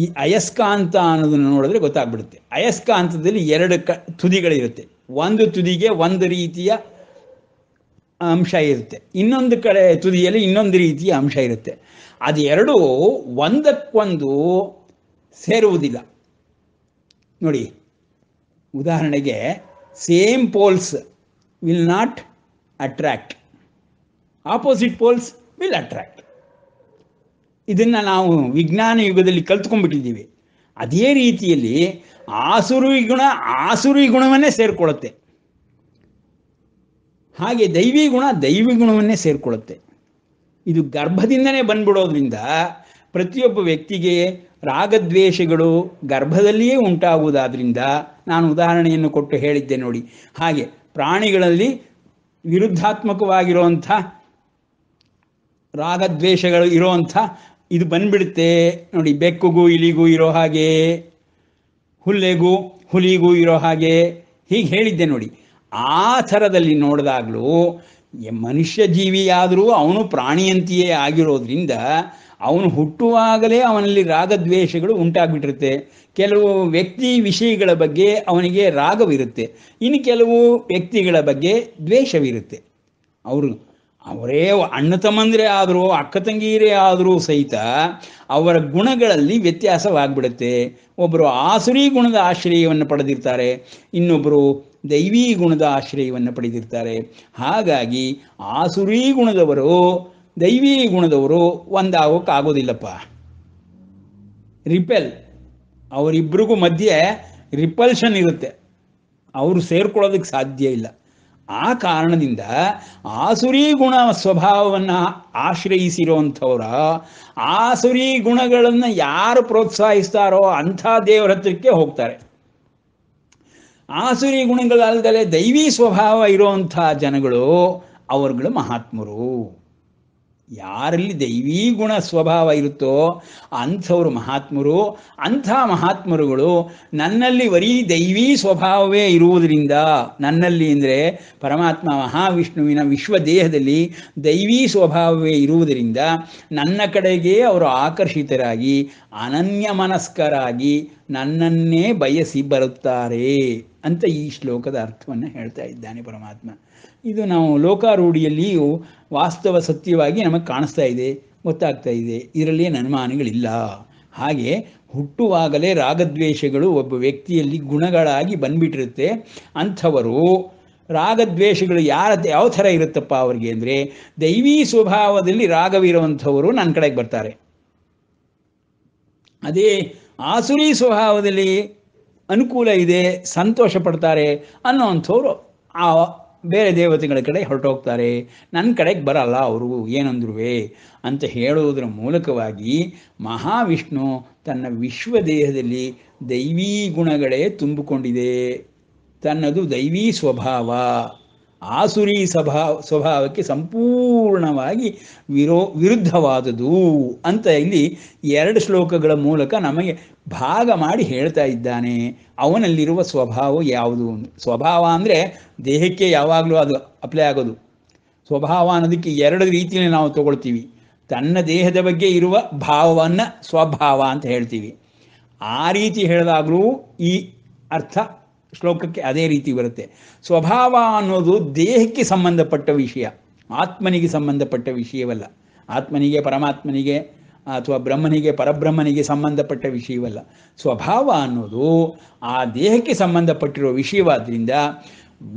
ಈ ಅಯಸ್ಕಾಂತ ಅನ್ನೋದನ್ನು ನೋಡಿದ್ರೆ ಗೊತ್ತಾಗ್ಬಿಡುತ್ತೆ ಅಯಸ್ಕಾಂತದಲ್ಲಿ ಎರಡು ಕ ತುದಿಗಳಿರುತ್ತೆ ಒಂದು ತುದಿಗೆ ಒಂದು ರೀತಿಯ ಅಂಶ ಇರುತ್ತೆ ಇನ್ನೊಂದು ಕಡೆ ತುದಿಯಲ್ಲಿ ಇನ್ನೊಂದು ರೀತಿಯ ಅಂಶ ಇರುತ್ತೆ ಅದೆರಡೂ ಒಂದಕ್ಕೊಂದು ಸೇರುವುದಿಲ್ಲ ನೋಡಿ ಉದಾಹರಣೆಗೆ same poles will not attract opposite poles will attract ಇದನ್ನು ನಾವು ವಿಜ್ಞಾನ ಯುಗದಲ್ಲಿ ಕಲ್ತ್ಕೊಂಡ್ಬಿಟ್ಟಿದ್ದೀವಿ ಅದೇ ರೀತಿಯಲ್ಲಿ ಆಸುರಿ ಗುಣ ಆಸುರಿ ಗುಣವನ್ನೇ ಸೇರಿಕೊಳ್ಳುತ್ತೆ ಹಾಗೆ ದೈವಿ ಗುಣ ದೈವಿ ಗುಣವನ್ನೇ ಸೇರಿಕೊಳ್ಳುತ್ತೆ ಇದು ಗರ್ಭದಿಂದನೇ ಬಂದ್ಬಿಡೋದ್ರಿಂದ ಪ್ರತಿಯೊಬ್ಬ ವ್ಯಕ್ತಿಗೆ ರಾಗದ್ವೇಷಗಳು ಗರ್ಭದಲ್ಲಿಯೇ ಉಂಟಾಗುವುದಾದ್ರಿಂದ ನಾನು ಉದಾಹರಣೆಯನ್ನು ಕೊಟ್ಟು ಹೇಳಿದ್ದೆ ನೋಡಿ ಹಾಗೆ ಪ್ರಾಣಿಗಳಲ್ಲಿ ವಿರುದ್ಧಾತ್ಮಕವಾಗಿರುವಂಥ ರಾಗದ್ವೇಷಗಳು ಇರುವಂಥ ಇದು ಬಂದ್ಬಿಡುತ್ತೆ ನೋಡಿ ಬೆಕ್ಕುಗೂ ಇಲಿಗೂ ಇರೋ ಹಾಗೆ ಹುಲ್ಲೆಗೂ ಹುಲಿಗೂ ಇರೋ ಹಾಗೆ ಹೀಗೆ ಹೇಳಿದ್ದೆ ನೋಡಿ ಆ ಥರದಲ್ಲಿ ನೋಡಿದಾಗಲೂ ಮನುಷ್ಯ ಜೀವಿಯಾದರೂ ಅವನು ಪ್ರಾಣಿಯಂತೆಯೇ ಆಗಿರೋದ್ರಿಂದ ಅವನು ಹುಟ್ಟುವಾಗಲೇ ಅವನಲ್ಲಿ ರಾಗದ್ವೇಷಗಳು ಉಂಟಾಗ್ಬಿಟ್ಟಿರುತ್ತೆ ಕೆಲವು ವ್ಯಕ್ತಿ ವಿಷಯಗಳ ಬಗ್ಗೆ ಅವನಿಗೆ ರಾಗವಿರುತ್ತೆ ಇನ್ನು ಕೆಲವು ವ್ಯಕ್ತಿಗಳ ಬಗ್ಗೆ ದ್ವೇಷವಿರುತ್ತೆ ಅವರು ಅವರೇ ಅಣ್ಣ ತಮ್ಮಂದಿರೇ ಆದರೂ ಅಕ್ಕ ತಂಗಿಯರೇ ಆದರೂ ಸಹಿತ ಅವರ ಗುಣಗಳಲ್ಲಿ ವ್ಯತ್ಯಾಸವಾಗ್ಬಿಡುತ್ತೆ ಒಬ್ಬರು ಆಸುರಿ ಗುಣದ ಆಶ್ರಯವನ್ನು ಪಡೆದಿರ್ತಾರೆ ಇನ್ನೊಬ್ಬರು ದೈವೀ ಗುಣದ ಆಶ್ರಯವನ್ನು ಪಡೆದಿರ್ತಾರೆ ಹಾಗಾಗಿ ಆಸುರಿ ಗುಣದವರು ದೈವೀ ಗುಣದವರು ಒಂದಾಗೋಕ್ಕಾಗೋದಿಲ್ಲಪ್ಪ ರಿಪೆಲ್ ಅವರಿಬ್ಬರಿಗೂ ಮಧ್ಯೆ ರಿಪಲ್ಷನ್ ಇರುತ್ತೆ ಅವರು ಸೇರ್ಕೊಳ್ಳೋದಕ್ಕೆ ಸಾಧ್ಯ ಇಲ್ಲ ಆ ಕಾರಣದಿಂದ ಆಸುರಿ ಗುಣ ಸ್ವಭಾವವನ್ನು ಆಶ್ರಯಿಸಿರುವಂಥವ್ರ ಆಸುರಿ ಗುಣಗಳನ್ನು ಯಾರು ಪ್ರೋತ್ಸಾಹಿಸ್ತಾರೋ ಅಂಥ ದೇವರ ಹತ್ರಕ್ಕೆ ಹೋಗ್ತಾರೆ ಆಸುರಿ ಗುಣಗಳಲ್ಲದಲೇ ದೈವಿ ಸ್ವಭಾವ ಇರುವಂಥ ಜನಗಳು ಅವರುಗಳು ಮಹಾತ್ಮರು ಯಾರಲ್ಲಿ ದೈವೀ ಗುಣ ಸ್ವಭಾವ ಇರುತ್ತೋ ಅಂಥವ್ರು ಮಹಾತ್ಮರು ಅಂಥ ಮಹಾತ್ಮರುಗಳು ನನ್ನಲ್ಲಿ ಬರೀ ದೈವೀ ಸ್ವಭಾವವೇ ಇರುವುದರಿಂದ ನನ್ನಲ್ಲಿ ಅಂದರೆ ಪರಮಾತ್ಮ ಮಹಾವಿಷ್ಣುವಿನ ವಿಶ್ವ ದೇಹದಲ್ಲಿ ದೈವೀ ಸ್ವಭಾವವೇ ಇರುವುದರಿಂದ ನನ್ನ ಕಡೆಗೆ ಅವರು ಆಕರ್ಷಿತರಾಗಿ ಅನನ್ಯ ಮನಸ್ಕರಾಗಿ ನನ್ನನ್ನೇ ಬಯಸಿ ಬರುತ್ತಾರೆ ಅಂತ ಈ ಶ್ಲೋಕದ ಅರ್ಥವನ್ನು ಹೇಳ್ತಾ ಇದ್ದಾನೆ ಪರಮಾತ್ಮ ಇದು ನಾವು ಲೋಕಾರೂಢಿಯಲ್ಲಿಯೂ ವಾಸ್ತವ ಸತ್ಯವಾಗಿ ನಮಗೆ ಕಾಣಿಸ್ತಾ ಇದೆ ಗೊತ್ತಾಗ್ತಾ ಇದೆ ಏನು ಅನುಮಾನಗಳಿಲ್ಲ ಹಾಗೆ ಹುಟ್ಟುವಾಗಲೇ ರಾಗದ್ವೇಷಗಳು ಒಬ್ಬ ವ್ಯಕ್ತಿಯಲ್ಲಿ ಗುಣಗಳಾಗಿ ಬಂದ್ಬಿಟ್ಟಿರುತ್ತೆ ಅಂಥವರು ರಾಗದ್ವೇಷಗಳು ಯಾರ ಯಾವ ಥರ ಇರುತ್ತಪ್ಪ ಅವರಿಗೆ ಅಂದರೆ ದೈವೀ ಸ್ವಭಾವದಲ್ಲಿ ರಾಗವಿರುವಂಥವರು ನನ್ನ ಕಡೆಗೆ ಬರ್ತಾರೆ ಅದೇ ಆಸುರಿ ಸ್ವಭಾವದಲ್ಲಿ ಅನುಕೂಲ ಇದೆ ಸಂತೋಷ ಪಡ್ತಾರೆ ಅನ್ನೋವಂಥವ್ರು ಆ ಬೇರೆ ದೇವತೆಗಳ ಕಡೆ ಹೊರಟೋಗ್ತಾರೆ ನನ್ನ ಕಡೆಗೆ ಬರಲ್ಲ ಅವರು ಏನಂದ್ರು ಅಂತ ಹೇಳುವುದರ ಮೂಲಕವಾಗಿ ಮಹಾವಿಷ್ಣು ತನ್ನ ವಿಶ್ವ ದೇಹದಲ್ಲಿ ದೈವೀ ಗುಣಗಳೇ ತುಂಬಿಕೊಂಡಿದೆ ತನ್ನದು ದೈವೀ ಸ್ವಭಾವ ಆಸುರಿ ಸ್ವಭಾವ ಸ್ವಭಾವಕ್ಕೆ ಸಂಪೂರ್ಣವಾಗಿ ವಿರೋ ವಿರುದ್ಧವಾದುದು ಅಂತ ಇಲ್ಲಿ ಎರಡು ಶ್ಲೋಕಗಳ ಮೂಲಕ ನಮಗೆ ಭಾಗ ಮಾಡಿ ಹೇಳ್ತಾ ಇದ್ದಾನೆ ಅವನಲ್ಲಿರುವ ಸ್ವಭಾವ ಯಾವುದು ಸ್ವಭಾವ ಅಂದರೆ ದೇಹಕ್ಕೆ ಯಾವಾಗಲೂ ಅದು ಅಪ್ಲೈ ಆಗೋದು ಸ್ವಭಾವ ಅನ್ನೋದಕ್ಕೆ ಎರಡು ರೀತಿಯಲ್ಲಿ ನಾವು ತಗೊಳ್ತೀವಿ ತನ್ನ ದೇಹದ ಬಗ್ಗೆ ಇರುವ ಭಾವವನ್ನು ಸ್ವಭಾವ ಅಂತ ಹೇಳ್ತೀವಿ ಆ ರೀತಿ ಹೇಳಿದಾಗಲೂ ಈ ಅರ್ಥ ಶ್ಲೋಕಕ್ಕೆ ಅದೇ ರೀತಿ ಬರುತ್ತೆ ಸ್ವಭಾವ ಅನ್ನೋದು ದೇಹಕ್ಕೆ ಸಂಬಂಧಪಟ್ಟ ವಿಷಯ ಆತ್ಮನಿಗೆ ಸಂಬಂಧಪಟ್ಟ ವಿಷಯವಲ್ಲ ಆತ್ಮನಿಗೆ ಪರಮಾತ್ಮನಿಗೆ ಅಥವಾ ಬ್ರಹ್ಮನಿಗೆ ಪರಬ್ರಹ್ಮನಿಗೆ ಸಂಬಂಧಪಟ್ಟ ವಿಷಯವಲ್ಲ ಸ್ವಭಾವ ಅನ್ನೋದು ಆ ದೇಹಕ್ಕೆ ಸಂಬಂಧಪಟ್ಟಿರುವ ವಿಷಯವಾದ್ರಿಂದ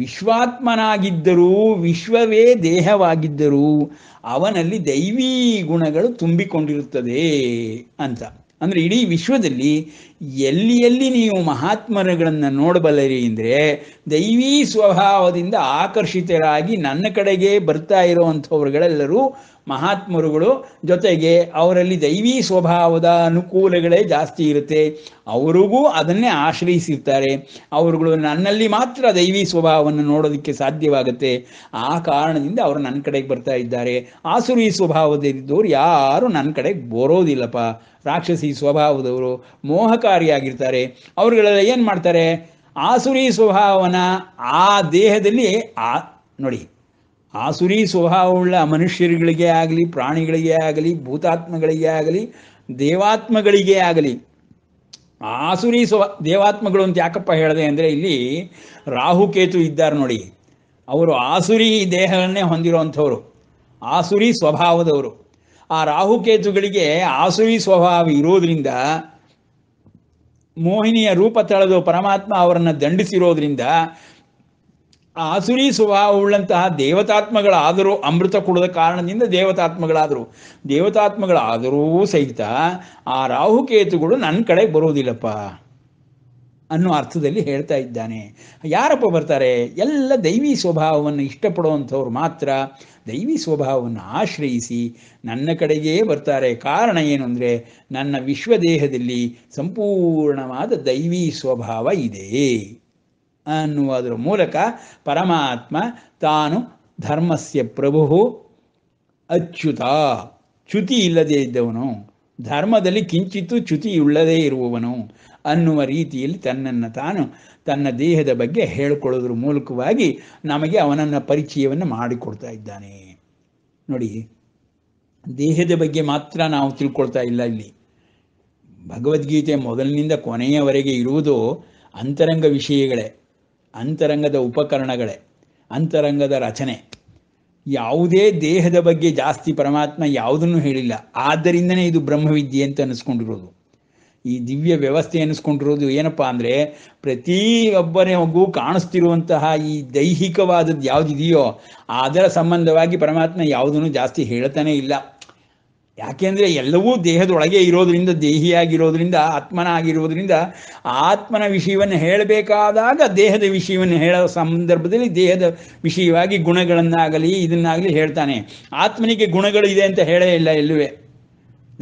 ವಿಶ್ವಾತ್ಮನಾಗಿದ್ದರೂ ವಿಶ್ವವೇ ದೇಹವಾಗಿದ್ದರೂ ಅವನಲ್ಲಿ ದೈವೀ ಗುಣಗಳು ತುಂಬಿಕೊಂಡಿರುತ್ತದೆ ಅಂತ ಅಂದರೆ ಇಡೀ ವಿಶ್ವದಲ್ಲಿ ಎಲ್ಲಿ ಎಲ್ಲಿ ನೀವು ಮಹಾತ್ಮರುಗಳನ್ನು ನೋಡಬಲ್ಲರಿ ಅಂದರೆ ದೈವೀ ಸ್ವಭಾವದಿಂದ ಆಕರ್ಷಿತರಾಗಿ ನನ್ನ ಕಡೆಗೆ ಬರ್ತಾ ಇರುವಂಥವ್ರುಗಳೆಲ್ಲರೂ ಮಹಾತ್ಮರುಗಳು ಜೊತೆಗೆ ಅವರಲ್ಲಿ ದೈವೀ ಸ್ವಭಾವದ ಅನುಕೂಲಗಳೇ ಜಾಸ್ತಿ ಇರುತ್ತೆ ಅವರಿಗೂ ಅದನ್ನೇ ಆಶ್ರಯಿಸಿರ್ತಾರೆ ಅವರುಗಳು ನನ್ನಲ್ಲಿ ಮಾತ್ರ ದೈವೀ ಸ್ವಭಾವವನ್ನು ನೋಡೋದಕ್ಕೆ ಸಾಧ್ಯವಾಗುತ್ತೆ ಆ ಕಾರಣದಿಂದ ಅವರು ನನ್ನ ಕಡೆಗೆ ಬರ್ತಾ ಇದ್ದಾರೆ ಆಸುರಿ ಸ್ವಭಾವದಲ್ಲಿದ್ದವರು ಯಾರು ನನ್ನ ಕಡೆಗೆ ಬರೋದಿಲ್ಲಪ್ಪ ರಾಕ್ಷಸಿ ಸ್ವಭಾವದವರು ಮೋಹಕಾರಿಯಾಗಿರ್ತಾರೆ ಅವರುಗಳೆಲ್ಲ ಏನು ಮಾಡ್ತಾರೆ ಆಸುರಿ ಸ್ವಭಾವನ ಆ ದೇಹದಲ್ಲಿ ಆ ನೋಡಿ ಆಸುರಿ ಸ್ವಭಾವವುಳ್ಳ ಮನುಷ್ಯರುಗಳಿಗೆ ಆಗಲಿ ಪ್ರಾಣಿಗಳಿಗೆ ಆಗಲಿ ಭೂತಾತ್ಮಗಳಿಗೆ ಆಗಲಿ ದೇವಾತ್ಮಗಳಿಗೆ ಆಗಲಿ ಆಸುರಿ ಸ್ವ ದೇವಾತ್ಮಗಳು ಅಂತ ಯಾಕಪ್ಪ ಹೇಳಿದೆ ಅಂದರೆ ಇಲ್ಲಿ ರಾಹುಕೇತು ಇದ್ದಾರೆ ನೋಡಿ ಅವರು ಆಸುರಿ ದೇಹವನ್ನೇ ಹೊಂದಿರುವಂಥವ್ರು ಆಸುರಿ ಸ್ವಭಾವದವರು ಆ ರಾಹುಕೇತುಗಳಿಗೆ ಆಸುರಿ ಸ್ವಭಾವ ಇರೋದ್ರಿಂದ ಮೋಹಿನಿಯ ರೂಪ ತಳೆದು ಪರಮಾತ್ಮ ಅವರನ್ನು ದಂಡಿಸಿರೋದ್ರಿಂದ ಆಸುರಿ ಸ್ವಭಾವವುಳ್ಳಂತಹ ದೇವತಾತ್ಮಗಳಾದರೂ ಅಮೃತ ಕುಡದ ಕಾರಣದಿಂದ ದೇವತಾತ್ಮಗಳಾದರು ದೇವತಾತ್ಮಗಳಾದರೂ ಸಹಿತ ಆ ರಾಹುಕೇತುಗಳು ನನ್ನ ಕಡೆ ಬರೋದಿಲ್ಲಪ್ಪ ಅನ್ನೋ ಅರ್ಥದಲ್ಲಿ ಹೇಳ್ತಾ ಇದ್ದಾನೆ ಯಾರಪ್ಪ ಬರ್ತಾರೆ ಎಲ್ಲ ದೈವಿ ಸ್ವಭಾವವನ್ನು ಇಷ್ಟಪಡುವಂಥವ್ರು ಮಾತ್ರ ದೈವಿ ಸ್ವಭಾವವನ್ನು ಆಶ್ರಯಿಸಿ ನನ್ನ ಕಡೆಗೇ ಬರ್ತಾರೆ ಕಾರಣ ಏನು ಅಂದರೆ ನನ್ನ ವಿಶ್ವದೇಹದಲ್ಲಿ ಸಂಪೂರ್ಣವಾದ ದೈವಿ ಸ್ವಭಾವ ಇದೆ ಅನ್ನುವುದರ ಮೂಲಕ ಪರಮಾತ್ಮ ತಾನು ಧರ್ಮಸ್ಯ ಪ್ರಭು ಅಚ್ಯುತ ಚ್ಯುತಿ ಇಲ್ಲದೇ ಇದ್ದವನು ಧರ್ಮದಲ್ಲಿ ಕಿಂಚಿತ್ತು ಉಳ್ಳದೇ ಇರುವವನು ಅನ್ನುವ ರೀತಿಯಲ್ಲಿ ತನ್ನನ್ನು ತಾನು ತನ್ನ ದೇಹದ ಬಗ್ಗೆ ಹೇಳಿಕೊಳ್ಳೋದ್ರ ಮೂಲಕವಾಗಿ ನಮಗೆ ಅವನನ್ನು ಪರಿಚಯವನ್ನು ಮಾಡಿಕೊಡ್ತಾ ಇದ್ದಾನೆ ನೋಡಿ ದೇಹದ ಬಗ್ಗೆ ಮಾತ್ರ ನಾವು ತಿಳ್ಕೊಳ್ತಾ ಇಲ್ಲ ಇಲ್ಲಿ ಭಗವದ್ಗೀತೆ ಮೊದಲಿನಿಂದ ಕೊನೆಯವರೆಗೆ ಇರುವುದು ಅಂತರಂಗ ವಿಷಯಗಳೇ ಅಂತರಂಗದ ಉಪಕರಣಗಳೇ ಅಂತರಂಗದ ರಚನೆ ಯಾವುದೇ ದೇಹದ ಬಗ್ಗೆ ಜಾಸ್ತಿ ಪರಮಾತ್ಮ ಯಾವುದನ್ನು ಹೇಳಿಲ್ಲ ಆದ್ದರಿಂದನೇ ಇದು ಬ್ರಹ್ಮವಿದ್ಯೆ ಅಂತ ಅನಿಸ್ಕೊಂಡಿರೋದು ಈ ದಿವ್ಯ ವ್ಯವಸ್ಥೆ ಎನಿಸ್ಕೊಂಡಿರೋದು ಏನಪ್ಪಾ ಅಂದರೆ ಮಗು ಕಾಣಿಸ್ತಿರುವಂತಹ ಈ ದೈಹಿಕವಾದದ್ದು ಯಾವುದಿದೆಯೋ ಅದರ ಸಂಬಂಧವಾಗಿ ಪರಮಾತ್ಮ ಯಾವುದನ್ನು ಜಾಸ್ತಿ ಹೇಳ್ತಾನೆ ಇಲ್ಲ ಯಾಕೆಂದರೆ ಎಲ್ಲವೂ ದೇಹದೊಳಗೆ ಇರೋದರಿಂದ ದೇಹಿಯಾಗಿರೋದ್ರಿಂದ ಆತ್ಮನ ಆಗಿರೋದ್ರಿಂದ ಆತ್ಮನ ವಿಷಯವನ್ನು ಹೇಳಬೇಕಾದಾಗ ದೇಹದ ವಿಷಯವನ್ನು ಹೇಳೋ ಸಂದರ್ಭದಲ್ಲಿ ದೇಹದ ವಿಷಯವಾಗಿ ಗುಣಗಳನ್ನಾಗಲಿ ಇದನ್ನಾಗಲಿ ಹೇಳ್ತಾನೆ ಆತ್ಮನಿಗೆ ಗುಣಗಳು ಇದೆ ಅಂತ ಹೇಳೇ ಇಲ್ಲ ಎಲ್ಲುವೆ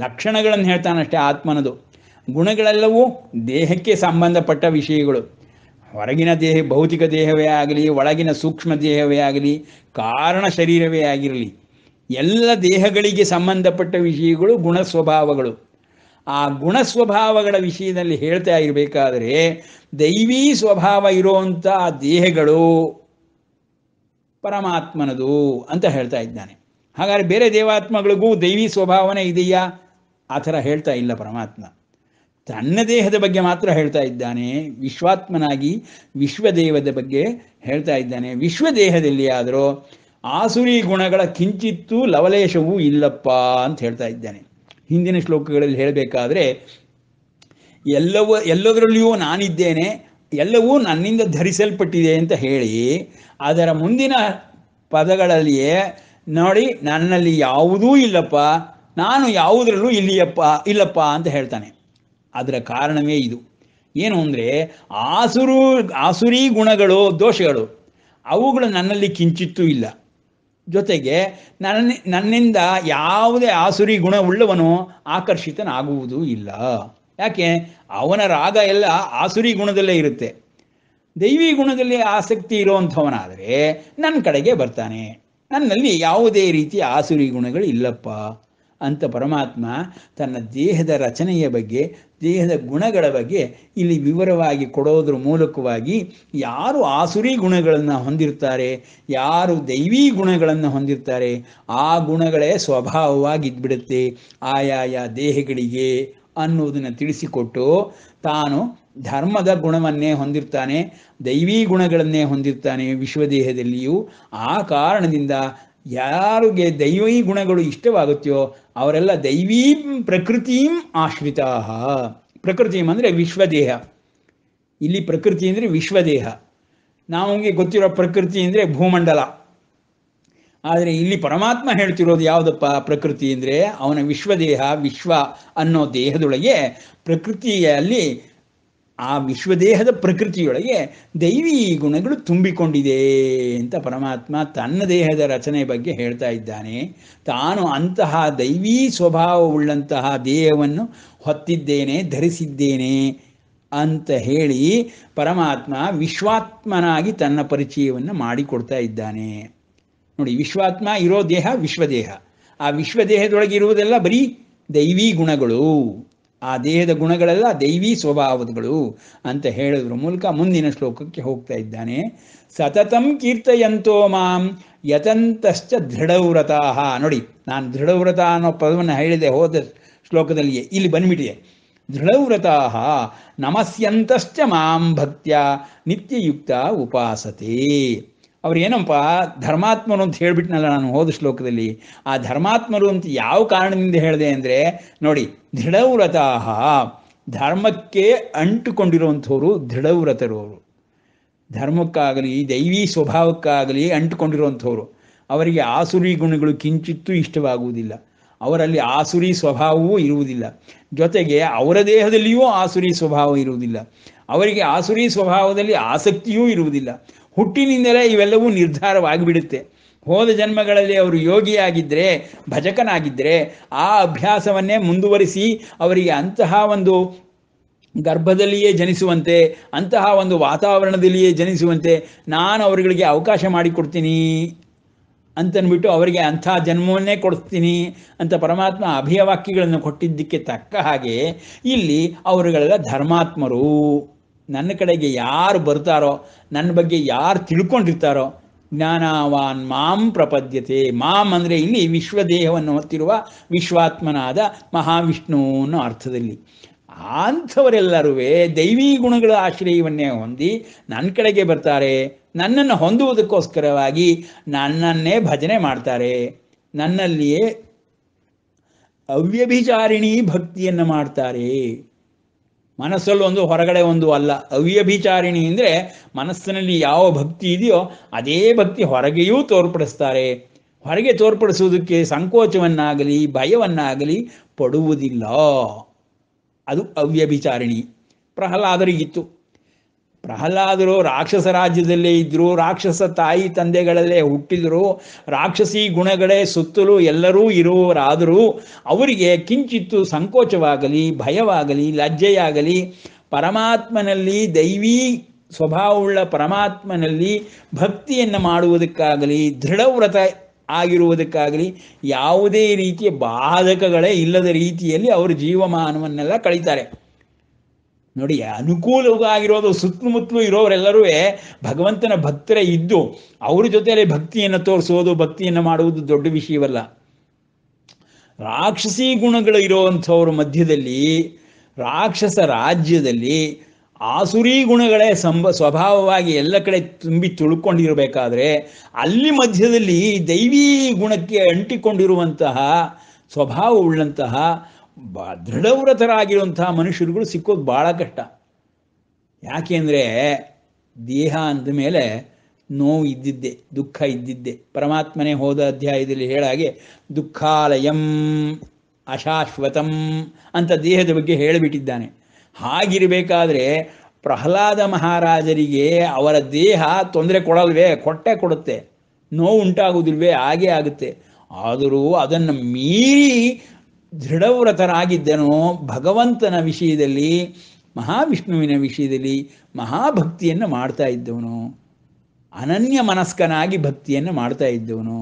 ಲಕ್ಷಣಗಳನ್ನು ಹೇಳ್ತಾನಷ್ಟೇ ಆತ್ಮನದು ಗುಣಗಳೆಲ್ಲವೂ ದೇಹಕ್ಕೆ ಸಂಬಂಧಪಟ್ಟ ವಿಷಯಗಳು ಹೊರಗಿನ ದೇಹ ಭೌತಿಕ ದೇಹವೇ ಆಗಲಿ ಒಳಗಿನ ಸೂಕ್ಷ್ಮ ದೇಹವೇ ಆಗಲಿ ಕಾರಣ ಶರೀರವೇ ಆಗಿರಲಿ ಎಲ್ಲ ದೇಹಗಳಿಗೆ ಸಂಬಂಧಪಟ್ಟ ವಿಷಯಗಳು ಗುಣ ಸ್ವಭಾವಗಳು ಆ ಗುಣ ಸ್ವಭಾವಗಳ ವಿಷಯದಲ್ಲಿ ಹೇಳ್ತಾ ಇರಬೇಕಾದರೆ ದೈವಿ ಸ್ವಭಾವ ಇರುವಂಥ ದೇಹಗಳು ಪರಮಾತ್ಮನದು ಅಂತ ಹೇಳ್ತಾ ಇದ್ದಾನೆ ಹಾಗಾದರೆ ಬೇರೆ ದೇವಾತ್ಮಗಳಿಗೂ ದೈವಿ ಸ್ವಭಾವನೇ ಇದೆಯಾ ಆ ಥರ ಹೇಳ್ತಾ ಇಲ್ಲ ಪರಮಾತ್ಮ ತನ್ನ ದೇಹದ ಬಗ್ಗೆ ಮಾತ್ರ ಹೇಳ್ತಾ ಇದ್ದಾನೆ ವಿಶ್ವಾತ್ಮನಾಗಿ ವಿಶ್ವದೇವದ ಬಗ್ಗೆ ಹೇಳ್ತಾ ಇದ್ದಾನೆ ವಿಶ್ವದೇಹದಲ್ಲಿ ಆದರೂ ಆಸುರಿ ಗುಣಗಳ ಕಿಂಚಿತ್ತೂ ಲವಲೇಶವೂ ಇಲ್ಲಪ್ಪ ಅಂತ ಹೇಳ್ತಾ ಇದ್ದಾನೆ ಹಿಂದಿನ ಶ್ಲೋಕಗಳಲ್ಲಿ ಹೇಳಬೇಕಾದ್ರೆ ಎಲ್ಲವ ಎಲ್ಲದರಲ್ಲಿಯೂ ನಾನಿದ್ದೇನೆ ಎಲ್ಲವೂ ನನ್ನಿಂದ ಧರಿಸಲ್ಪಟ್ಟಿದೆ ಅಂತ ಹೇಳಿ ಅದರ ಮುಂದಿನ ಪದಗಳಲ್ಲಿಯೇ ನೋಡಿ ನನ್ನಲ್ಲಿ ಯಾವುದೂ ಇಲ್ಲಪ್ಪ ನಾನು ಯಾವುದರಲ್ಲೂ ಇಲ್ಲಿಯಪ್ಪ ಇಲ್ಲಪ್ಪ ಅಂತ ಹೇಳ್ತಾನೆ ಅದರ ಕಾರಣವೇ ಇದು ಏನು ಅಂದರೆ ಆಸುರು ಆಸುರಿ ಗುಣಗಳು ದೋಷಗಳು ಅವುಗಳು ನನ್ನಲ್ಲಿ ಕಿಂಚಿತ್ತೂ ಇಲ್ಲ ಜೊತೆಗೆ ನನ್ನ ನನ್ನಿಂದ ಯಾವುದೇ ಆಸುರಿ ಗುಣವುಳ್ಳವನು ಆಕರ್ಷಿತನಾಗುವುದೂ ಇಲ್ಲ ಯಾಕೆ ಅವನ ರಾಗ ಎಲ್ಲ ಆಸುರಿ ಗುಣದಲ್ಲೇ ಇರುತ್ತೆ ದೈವಿ ಗುಣದಲ್ಲಿ ಆಸಕ್ತಿ ಇರುವಂಥವನಾದರೆ ನನ್ನ ಕಡೆಗೆ ಬರ್ತಾನೆ ನನ್ನಲ್ಲಿ ಯಾವುದೇ ರೀತಿಯ ಆಸುರಿ ಗುಣಗಳು ಇಲ್ಲಪ್ಪ ಅಂತ ಪರಮಾತ್ಮ ತನ್ನ ದೇಹದ ರಚನೆಯ ಬಗ್ಗೆ ದೇಹದ ಗುಣಗಳ ಬಗ್ಗೆ ಇಲ್ಲಿ ವಿವರವಾಗಿ ಕೊಡೋದ್ರ ಮೂಲಕವಾಗಿ ಯಾರು ಆಸುರಿ ಗುಣಗಳನ್ನು ಹೊಂದಿರ್ತಾರೆ ಯಾರು ದೈವಿ ಗುಣಗಳನ್ನು ಹೊಂದಿರ್ತಾರೆ ಆ ಗುಣಗಳೇ ಸ್ವಭಾವವಾಗಿ ಸ್ವಭಾವವಾಗಿದ್ಬಿಡುತ್ತೆ ಆಯಾಯ ದೇಹಗಳಿಗೆ ಅನ್ನೋದನ್ನು ತಿಳಿಸಿಕೊಟ್ಟು ತಾನು ಧರ್ಮದ ಗುಣವನ್ನೇ ಹೊಂದಿರ್ತಾನೆ ದೈವಿ ಗುಣಗಳನ್ನೇ ಹೊಂದಿರ್ತಾನೆ ವಿಶ್ವದೇಹದಲ್ಲಿಯೂ ಆ ಕಾರಣದಿಂದ ಯಾರಿಗೆ ದೈವೀ ಗುಣಗಳು ಇಷ್ಟವಾಗುತ್ತೆಯೋ ಅವರೆಲ್ಲ ದೈವೀ ಪ್ರಕೃತಿಯಂ ಆಶ್ರಿತಾ ಪ್ರಕೃತಿಯಂ ಅಂದರೆ ವಿಶ್ವದೇಹ ಇಲ್ಲಿ ಪ್ರಕೃತಿ ಅಂದರೆ ವಿಶ್ವದೇಹ ನಮಗೆ ಗೊತ್ತಿರೋ ಪ್ರಕೃತಿ ಅಂದರೆ ಭೂಮಂಡಲ ಆದರೆ ಇಲ್ಲಿ ಪರಮಾತ್ಮ ಹೇಳ್ತಿರೋದು ಯಾವುದಪ್ಪ ಪ್ರಕೃತಿ ಅಂದರೆ ಅವನ ವಿಶ್ವದೇಹ ವಿಶ್ವ ಅನ್ನೋ ದೇಹದೊಳಗೆ ಪ್ರಕೃತಿಯಲ್ಲಿ ಆ ವಿಶ್ವದೇಹದ ಪ್ರಕೃತಿಯೊಳಗೆ ದೈವಿ ಗುಣಗಳು ತುಂಬಿಕೊಂಡಿದೆ ಅಂತ ಪರಮಾತ್ಮ ತನ್ನ ದೇಹದ ರಚನೆ ಬಗ್ಗೆ ಹೇಳ್ತಾ ಇದ್ದಾನೆ ತಾನು ಅಂತಹ ದೈವೀ ಸ್ವಭಾವವುಳ್ಳಂತಹ ದೇಹವನ್ನು ಹೊತ್ತಿದ್ದೇನೆ ಧರಿಸಿದ್ದೇನೆ ಅಂತ ಹೇಳಿ ಪರಮಾತ್ಮ ವಿಶ್ವಾತ್ಮನಾಗಿ ತನ್ನ ಪರಿಚಯವನ್ನು ಮಾಡಿಕೊಡ್ತಾ ಇದ್ದಾನೆ ನೋಡಿ ವಿಶ್ವಾತ್ಮ ಇರೋ ದೇಹ ವಿಶ್ವದೇಹ ಆ ಇರುವುದೆಲ್ಲ ಬರೀ ದೈವೀ ಗುಣಗಳು ಆ ದೇಹದ ಗುಣಗಳೆಲ್ಲ ದೈವಿ ಸ್ವಭಾವಗಳು ಅಂತ ಹೇಳಿದ್ರ ಮೂಲಕ ಮುಂದಿನ ಶ್ಲೋಕಕ್ಕೆ ಹೋಗ್ತಾ ಇದ್ದಾನೆ ಸತತಂ ಕೀರ್ತಯಂತೋ ಮಾಂ ಯತಂತಶ್ಚ ದೃಢವ್ರತಾಹ ನೋಡಿ ನಾನು ದೃಢವ್ರತ ಅನ್ನೋ ಪದವನ್ನು ಹೇಳಿದೆ ಹೋದ ಶ್ಲೋಕದಲ್ಲಿಯೇ ಇಲ್ಲಿ ಬಂದ್ಬಿಟ್ಟಿದೆ ದೃಢವ್ರತಾಹ ನಮಸ್ಯಂತಶ್ಚ ಮಾಂ ಭಕ್ತ್ಯ ನಿತ್ಯಯುಕ್ತ ಉಪಾಸತೆ ಅವ್ರು ಏನಪ್ಪ ಧರ್ಮಾತ್ಮರು ಅಂತ ಹೇಳಿಬಿಟ್ನಲ್ಲ ನಾನು ಹೋದ ಶ್ಲೋಕದಲ್ಲಿ ಆ ಧರ್ಮಾತ್ಮರು ಅಂತ ಯಾವ ಕಾರಣದಿಂದ ಹೇಳಿದೆ ಅಂದರೆ ನೋಡಿ ದೃಢವ್ರತಾಹ ಧರ್ಮಕ್ಕೆ ಅಂಟುಕೊಂಡಿರುವಂಥವರು ದೃಢವ್ರತರು ಅವರು ಧರ್ಮಕ್ಕಾಗಲಿ ದೈವಿ ಸ್ವಭಾವಕ್ಕಾಗಲಿ ಅಂಟುಕೊಂಡಿರುವಂಥವ್ರು ಅವರಿಗೆ ಆಸುರಿ ಗುಣಗಳು ಕಿಂಚಿತ್ತೂ ಇಷ್ಟವಾಗುವುದಿಲ್ಲ ಅವರಲ್ಲಿ ಆಸುರಿ ಸ್ವಭಾವವೂ ಇರುವುದಿಲ್ಲ ಜೊತೆಗೆ ಅವರ ದೇಹದಲ್ಲಿಯೂ ಆಸುರಿ ಸ್ವಭಾವ ಇರುವುದಿಲ್ಲ ಅವರಿಗೆ ಆಸುರಿ ಸ್ವಭಾವದಲ್ಲಿ ಆಸಕ್ತಿಯೂ ಇರುವುದಿಲ್ಲ ಹುಟ್ಟಿನಿಂದಲೇ ಇವೆಲ್ಲವೂ ನಿರ್ಧಾರವಾಗಿಬಿಡುತ್ತೆ ಹೋದ ಜನ್ಮಗಳಲ್ಲಿ ಅವರು ಯೋಗಿಯಾಗಿದ್ದರೆ ಭಜಕನಾಗಿದ್ದರೆ ಆ ಅಭ್ಯಾಸವನ್ನೇ ಮುಂದುವರಿಸಿ ಅವರಿಗೆ ಅಂತಹ ಒಂದು ಗರ್ಭದಲ್ಲಿಯೇ ಜನಿಸುವಂತೆ ಅಂತಹ ಒಂದು ವಾತಾವರಣದಲ್ಲಿಯೇ ಜನಿಸುವಂತೆ ನಾನು ಅವರುಗಳಿಗೆ ಅವಕಾಶ ಮಾಡಿಕೊಡ್ತೀನಿ ಅಂತನ್ಬಿಟ್ಟು ಅವರಿಗೆ ಅಂಥ ಜನ್ಮವನ್ನೇ ಕೊಡಿಸ್ತೀನಿ ಅಂತ ಪರಮಾತ್ಮ ಅಭಿಯವಾಕ್ಯಗಳನ್ನು ಕೊಟ್ಟಿದ್ದಕ್ಕೆ ತಕ್ಕ ಹಾಗೆ ಇಲ್ಲಿ ಅವರುಗಳೆಲ್ಲ ಧರ್ಮಾತ್ಮರು ನನ್ನ ಕಡೆಗೆ ಯಾರು ಬರ್ತಾರೋ ನನ್ನ ಬಗ್ಗೆ ಯಾರು ತಿಳ್ಕೊಂಡಿರ್ತಾರೋ ಜ್ಞಾನವಾನ್ ಮಾಂ ಪ್ರಪದ್ಯತೆ ಮಾಂ ಅಂದರೆ ಇಲ್ಲಿ ವಿಶ್ವದೇಹವನ್ನು ಹೊತ್ತಿರುವ ವಿಶ್ವಾತ್ಮನಾದ ಮಹಾವಿಷ್ಣು ಅನ್ನೋ ಅರ್ಥದಲ್ಲಿ ಅಂಥವರೆಲ್ಲರೂ ದೈವಿ ಗುಣಗಳ ಆಶ್ರಯವನ್ನೇ ಹೊಂದಿ ನನ್ನ ಕಡೆಗೆ ಬರ್ತಾರೆ ನನ್ನನ್ನು ಹೊಂದುವುದಕ್ಕೋಸ್ಕರವಾಗಿ ನನ್ನನ್ನೇ ಭಜನೆ ಮಾಡ್ತಾರೆ ನನ್ನಲ್ಲಿಯೇ ಅವ್ಯಭಿಚಾರಿಣಿ ಭಕ್ತಿಯನ್ನು ಮಾಡ್ತಾರೆ ಮನಸ್ಸಲ್ಲೂ ಒಂದು ಹೊರಗಡೆ ಒಂದು ಅಲ್ಲ ಅವ್ಯಭಿಚಾರಿಣಿ ಅಂದರೆ ಮನಸ್ಸಿನಲ್ಲಿ ಯಾವ ಭಕ್ತಿ ಇದೆಯೋ ಅದೇ ಭಕ್ತಿ ಹೊರಗೆಯೂ ತೋರ್ಪಡಿಸ್ತಾರೆ ಹೊರಗೆ ತೋರ್ಪಡಿಸುವುದಕ್ಕೆ ಸಂಕೋಚವನ್ನಾಗಲಿ ಭಯವನ್ನಾಗಲಿ ಪಡುವುದಿಲ್ಲ ಅದು ಅವ್ಯಭಿಚಾರಿಣಿ ಪ್ರಹ್ಲಾದರಿಗಿತ್ತು ಪ್ರಹ್ಲಾದರು ರಾಕ್ಷಸ ರಾಜ್ಯದಲ್ಲೇ ಇದ್ದರು ರಾಕ್ಷಸ ತಾಯಿ ತಂದೆಗಳಲ್ಲೇ ಹುಟ್ಟಿದರು ರಾಕ್ಷಸಿ ಗುಣಗಳೇ ಸುತ್ತಲೂ ಎಲ್ಲರೂ ಇರುವವರಾದರೂ ಅವರಿಗೆ ಕಿಂಚಿತ್ತು ಸಂಕೋಚವಾಗಲಿ ಭಯವಾಗಲಿ ಲಜ್ಜೆಯಾಗಲಿ ಪರಮಾತ್ಮನಲ್ಲಿ ದೈವೀ ಸ್ವಭಾವವುಳ್ಳ ಪರಮಾತ್ಮನಲ್ಲಿ ಭಕ್ತಿಯನ್ನು ಮಾಡುವುದಕ್ಕಾಗಲಿ ದೃಢವ್ರತ ಆಗಿರುವುದಕ್ಕಾಗಲಿ ಯಾವುದೇ ರೀತಿಯ ಬಾಧಕಗಳೇ ಇಲ್ಲದ ರೀತಿಯಲ್ಲಿ ಅವರು ಜೀವಮಾನವನ್ನೆಲ್ಲ ಕಳೀತಾರೆ ನೋಡಿ ಅನುಕೂಲವಾಗಿರೋದು ಸುತ್ತಮುತ್ತಲು ಇರೋರೆಲ್ಲರೂ ಭಗವಂತನ ಭಕ್ತರೇ ಇದ್ದು ಅವ್ರ ಜೊತೆಯಲ್ಲಿ ಭಕ್ತಿಯನ್ನು ತೋರಿಸೋದು ಭಕ್ತಿಯನ್ನು ಮಾಡುವುದು ದೊಡ್ಡ ವಿಷಯವಲ್ಲ ರಾಕ್ಷಸಿ ಗುಣಗಳು ಇರುವಂಥವ್ರ ಮಧ್ಯದಲ್ಲಿ ರಾಕ್ಷಸ ರಾಜ್ಯದಲ್ಲಿ ಆಸುರಿ ಗುಣಗಳೇ ಸಂಭ ಸ್ವಭಾವವಾಗಿ ಎಲ್ಲ ಕಡೆ ತುಂಬಿ ತುಳ್ಕೊಂಡಿರಬೇಕಾದ್ರೆ ಅಲ್ಲಿ ಮಧ್ಯದಲ್ಲಿ ದೈವೀ ಗುಣಕ್ಕೆ ಅಂಟಿಕೊಂಡಿರುವಂತಹ ಸ್ವಭಾವ ಬಾ ದೃಢವ್ರತರಾಗಿರುವಂಥ ಮನುಷ್ಯರುಗಳು ಸಿಕ್ಕೋದು ಭಾಳ ಕಷ್ಟ ಯಾಕೆಂದರೆ ದೇಹ ಅಂದ ಮೇಲೆ ನೋವು ಇದ್ದಿದ್ದೆ ದುಃಖ ಇದ್ದಿದ್ದೆ ಪರಮಾತ್ಮನೇ ಹೋದ ಅಧ್ಯಾಯದಲ್ಲಿ ಹೇಳಾಗೆ ದುಃಖಾಲಯಂ ಅಶಾಶ್ವತಂ ಅಂತ ದೇಹದ ಬಗ್ಗೆ ಹೇಳಿಬಿಟ್ಟಿದ್ದಾನೆ ಹಾಗಿರಬೇಕಾದ್ರೆ ಪ್ರಹ್ಲಾದ ಮಹಾರಾಜರಿಗೆ ಅವರ ದೇಹ ತೊಂದರೆ ಕೊಡಲ್ವೇ ಕೊಟ್ಟೆ ಕೊಡುತ್ತೆ ನೋವು ಉಂಟಾಗುವುದಿಲ್ವೇ ಹಾಗೆ ಆಗುತ್ತೆ ಆದರೂ ಅದನ್ನು ಮೀರಿ ದೃಢವ್ರತರಾಗಿದ್ದನು ಭಗವಂತನ ವಿಷಯದಲ್ಲಿ ಮಹಾವಿಷ್ಣುವಿನ ವಿಷಯದಲ್ಲಿ ಮಹಾಭಕ್ತಿಯನ್ನು ಮಾಡ್ತಾ ಇದ್ದವನು ಅನನ್ಯ ಮನಸ್ಕನಾಗಿ ಭಕ್ತಿಯನ್ನು ಮಾಡ್ತಾ ಇದ್ದವನು